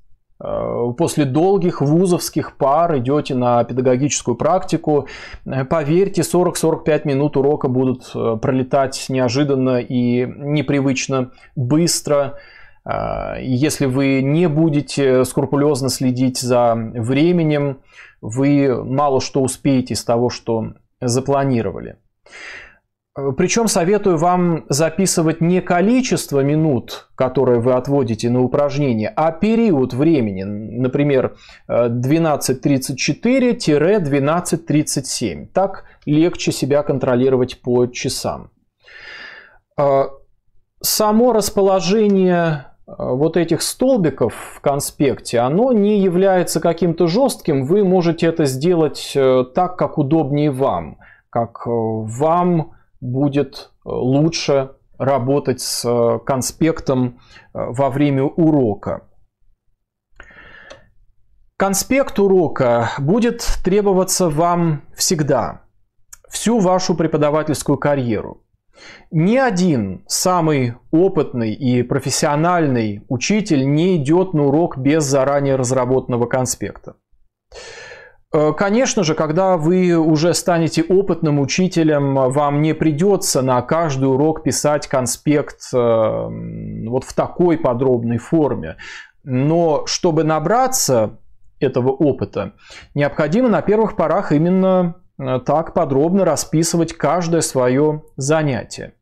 э, после долгих вузовских пар идете на педагогическую практику, э, поверьте, 40-45 минут урока будут э, пролетать неожиданно и непривычно быстро. А, если вы не будете скрупулезно следить за временем, вы мало что успеете из того, что запланировали. Причем советую вам записывать не количество минут, которые вы отводите на упражнение, а период времени. Например, 12.34-12.37. Так легче себя контролировать по часам. А, само расположение вот этих столбиков в конспекте, оно не является каким-то жестким, вы можете это сделать э, так, как удобнее вам, как э, вам будет э, лучше работать с конспектом во время урока. Конспект урока будет требоваться вам всегда, всю вашу преподавательскую карьеру. Ни один самый опытный и профессиональный учитель не идет на урок без заранее разработанного конспекта. Э, конечно же, когда вы уже станете опытным учителем, вам не придется на каждый урок писать конспект э, вот в такой подробной форме. Но чтобы набраться этого опыта, необходимо на первых порах именно Э, так подробно расписывать каждое свое занятие.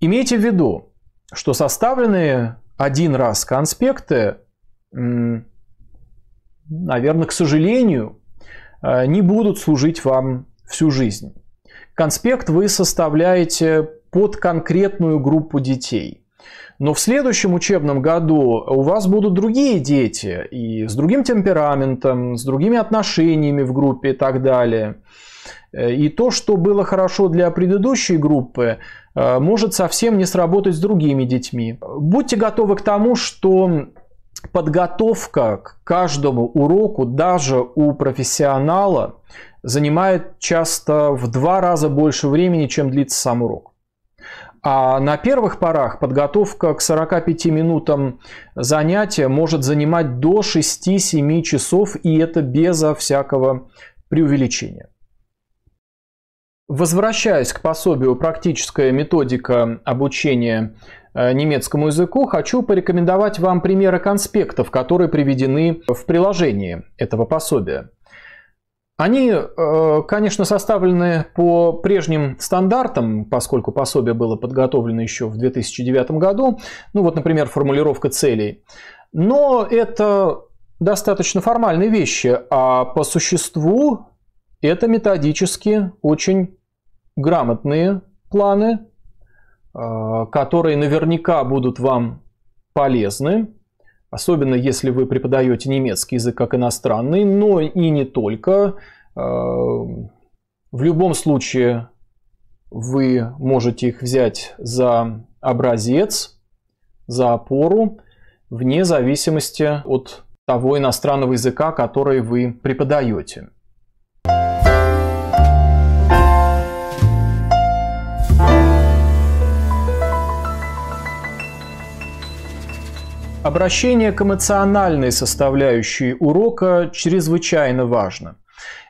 Имейте в виду, что составленные один раз конспекты, наверное, к сожалению, э, не будут служить вам всю жизнь. Конспект вы составляете под конкретную группу детей – но в следующем учебном году у вас будут другие дети и с другим темпераментом, с другими отношениями в группе и так далее. Э, и то, что было хорошо для предыдущей группы, э, может совсем не сработать с другими детьми. Будьте готовы к тому, что подготовка к каждому уроку даже у профессионала занимает часто в два раза больше времени, чем длится сам урок. А на первых порах подготовка к 45 минутам занятия может занимать до 6-7 часов, и это безо всякого преувеличения. Возвращаясь к пособию «Практическая методика обучения э, немецкому языку», хочу порекомендовать вам примеры конспектов, которые приведены в приложении этого пособия. Они, э, конечно, составлены по прежним стандартам, поскольку пособие было подготовлено еще в 2009 году. Ну вот, например, формулировка целей. Но это достаточно формальные вещи, а по существу это методически очень грамотные планы, э, которые наверняка будут вам полезны. Особенно если вы преподаете немецкий язык как иностранный, но и не только. Э, в любом случае вы можете их взять за образец, за опору, вне зависимости от того иностранного языка, который вы преподаете. Обращение к эмоциональной составляющей урока чрезвычайно важно.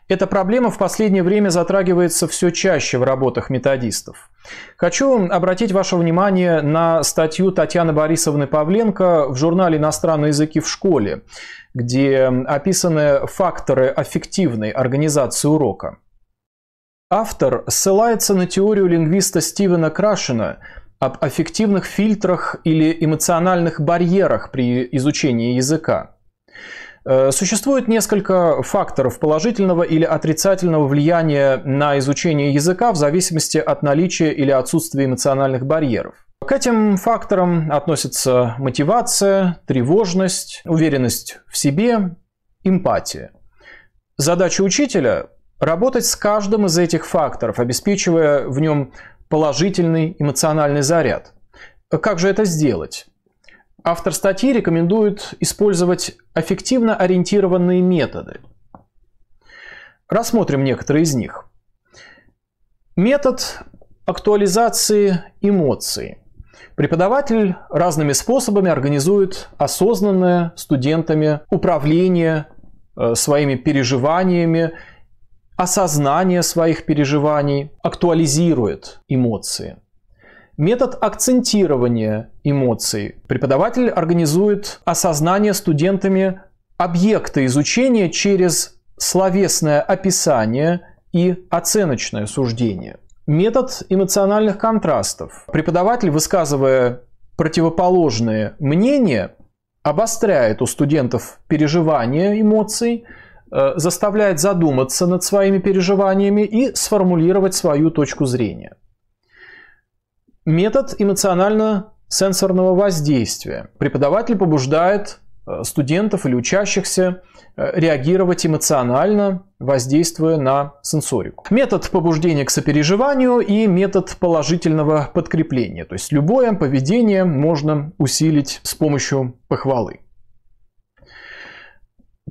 Эта проблема в последнее время затрагивается все чаще в работах методистов. Хочу обратить ваше внимание на статью Татьяны Борисовны Павленко в журнале «Иностранные языки в школе», где описаны факторы аффективной организации урока. Автор ссылается на теорию лингвиста Стивена Крашена, об аффективных фильтрах или эмоциональных барьерах при изучении языка. Э, существует несколько факторов положительного или отрицательного влияния на изучение языка в зависимости от наличия или отсутствия эмоциональных барьеров. К этим факторам относятся мотивация, тревожность, уверенность в себе, эмпатия. Задача учителя – работать с каждым из этих факторов, обеспечивая в нем положительный эмоциональный заряд. Как же это сделать? Автор статьи рекомендует использовать эффективно ориентированные методы. Рассмотрим некоторые из них. Метод актуализации эмоций. Преподаватель разными способами организует осознанное студентами управление э, своими переживаниями осознание своих переживаний актуализирует эмоции. Метод акцентирования эмоций. Преподаватель организует осознание студентами объекта изучения через словесное описание и оценочное суждение. Метод эмоциональных контрастов. Преподаватель, высказывая противоположные мнения, обостряет у студентов переживания эмоций – Э, заставляет задуматься над своими переживаниями и сформулировать свою точку зрения. Метод эмоционально-сенсорного воздействия. Преподаватель побуждает э, студентов или учащихся э, реагировать эмоционально, воздействуя на сенсорику. Метод побуждения к сопереживанию и метод положительного подкрепления. То есть любое поведение можно усилить с помощью похвалы.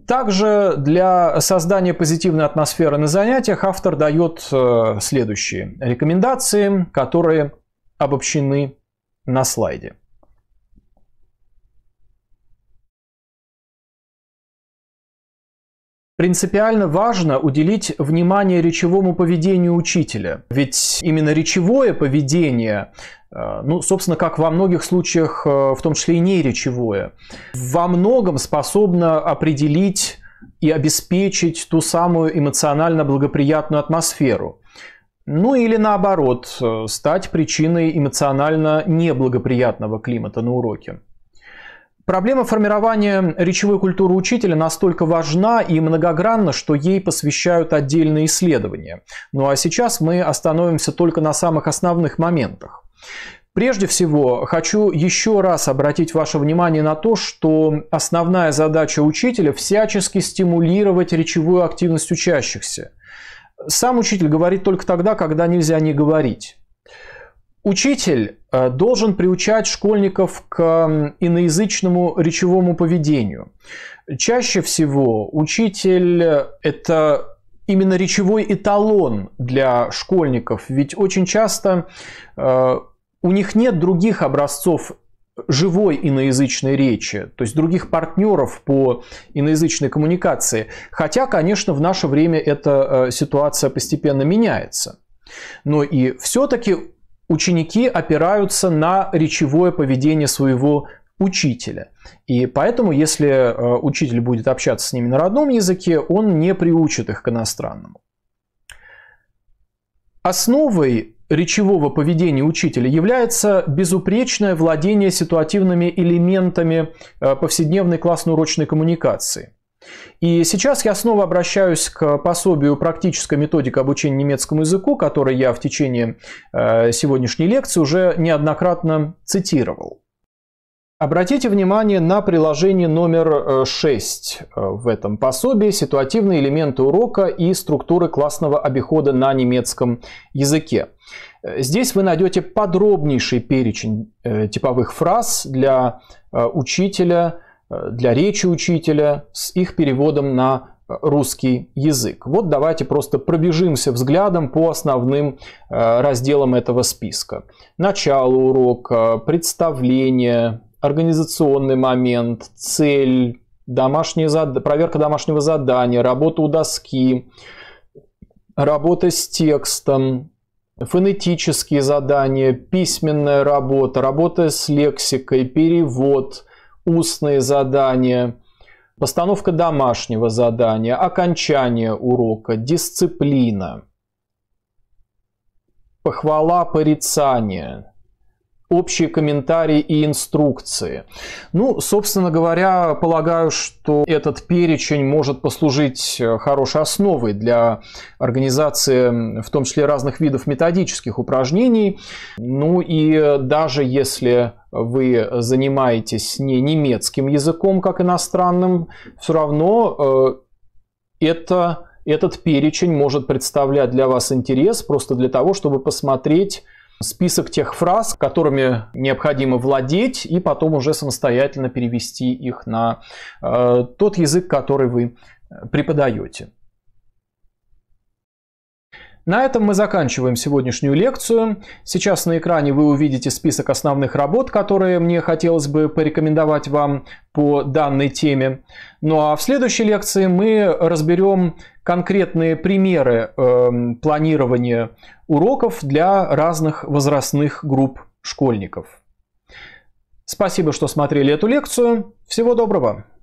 Также для создания позитивной атмосферы на занятиях автор дает э, следующие рекомендации, которые обобщены на слайде. Принципиально важно уделить внимание речевому поведению учителя, ведь именно речевое поведение э, ну, собственно, как во многих случаях, э, в том числе и неречевое, во многом способно определить и обеспечить ту самую эмоционально благоприятную атмосферу. Ну или наоборот, э, стать причиной эмоционально неблагоприятного климата на уроке. Проблема формирования речевой культуры учителя настолько важна и многогранна, что ей посвящают отдельные исследования. Ну а сейчас мы остановимся только на самых основных моментах. Прежде всего, хочу еще раз обратить ваше внимание на то, что основная задача учителя – всячески стимулировать речевую активность учащихся. Сам учитель говорит только тогда, когда нельзя не говорить. Учитель э, должен приучать школьников к иноязычному речевому поведению. Чаще всего учитель э, – это именно речевой эталон для школьников, ведь очень часто э, у них нет других образцов живой иноязычной речи, то есть других партнеров по иноязычной коммуникации. Хотя, конечно, в наше время эта ситуация постепенно меняется. Но и все-таки ученики опираются на речевое поведение своего учителя. И поэтому, если э, учитель будет общаться с ними на родном языке, он не приучит их к иностранному. Основой речевого поведения учителя является безупречное владение ситуативными элементами э, повседневной классно-урочной коммуникации. И сейчас я снова обращаюсь к пособию «Практическая методика обучения немецкому языку», который я в течение э, сегодняшней лекции уже неоднократно цитировал. Обратите внимание на приложение номер 6 э, э, в этом пособии «Ситуативные элементы урока и структуры классного обихода на немецком языке». Здесь вы найдете подробнейший перечень типовых фраз для учителя – Э, для речи учителя с их переводом на э, русский язык. Вот давайте просто пробежимся взглядом по основным э, разделам этого списка. Начало урока, представление, организационный момент, цель, домашние зад... проверка домашнего задания, работа у доски, работа с текстом, фонетические задания, письменная работа, работа с лексикой, перевод – устные задания, постановка домашнего задания, окончание урока, дисциплина, похвала, порицание – общие комментарии и инструкции. Ну, собственно говоря, полагаю, что этот перечень может послужить э, хорошей основой для организации, в том числе разных видов методических упражнений. Ну и даже если вы занимаетесь не немецким языком как иностранным, все равно э, это, этот перечень может представлять для вас интерес просто для того, чтобы посмотреть, список тех фраз, которыми необходимо владеть и потом уже самостоятельно перевести их на э, тот язык, который вы э, преподаете. На этом мы заканчиваем сегодняшнюю лекцию. Сейчас на экране вы увидите список основных работ, которые мне хотелось бы порекомендовать вам по данной теме. Ну а в следующей лекции мы разберем конкретные примеры э, планирования уроков для разных возрастных групп школьников. Спасибо, что смотрели эту лекцию. Всего доброго!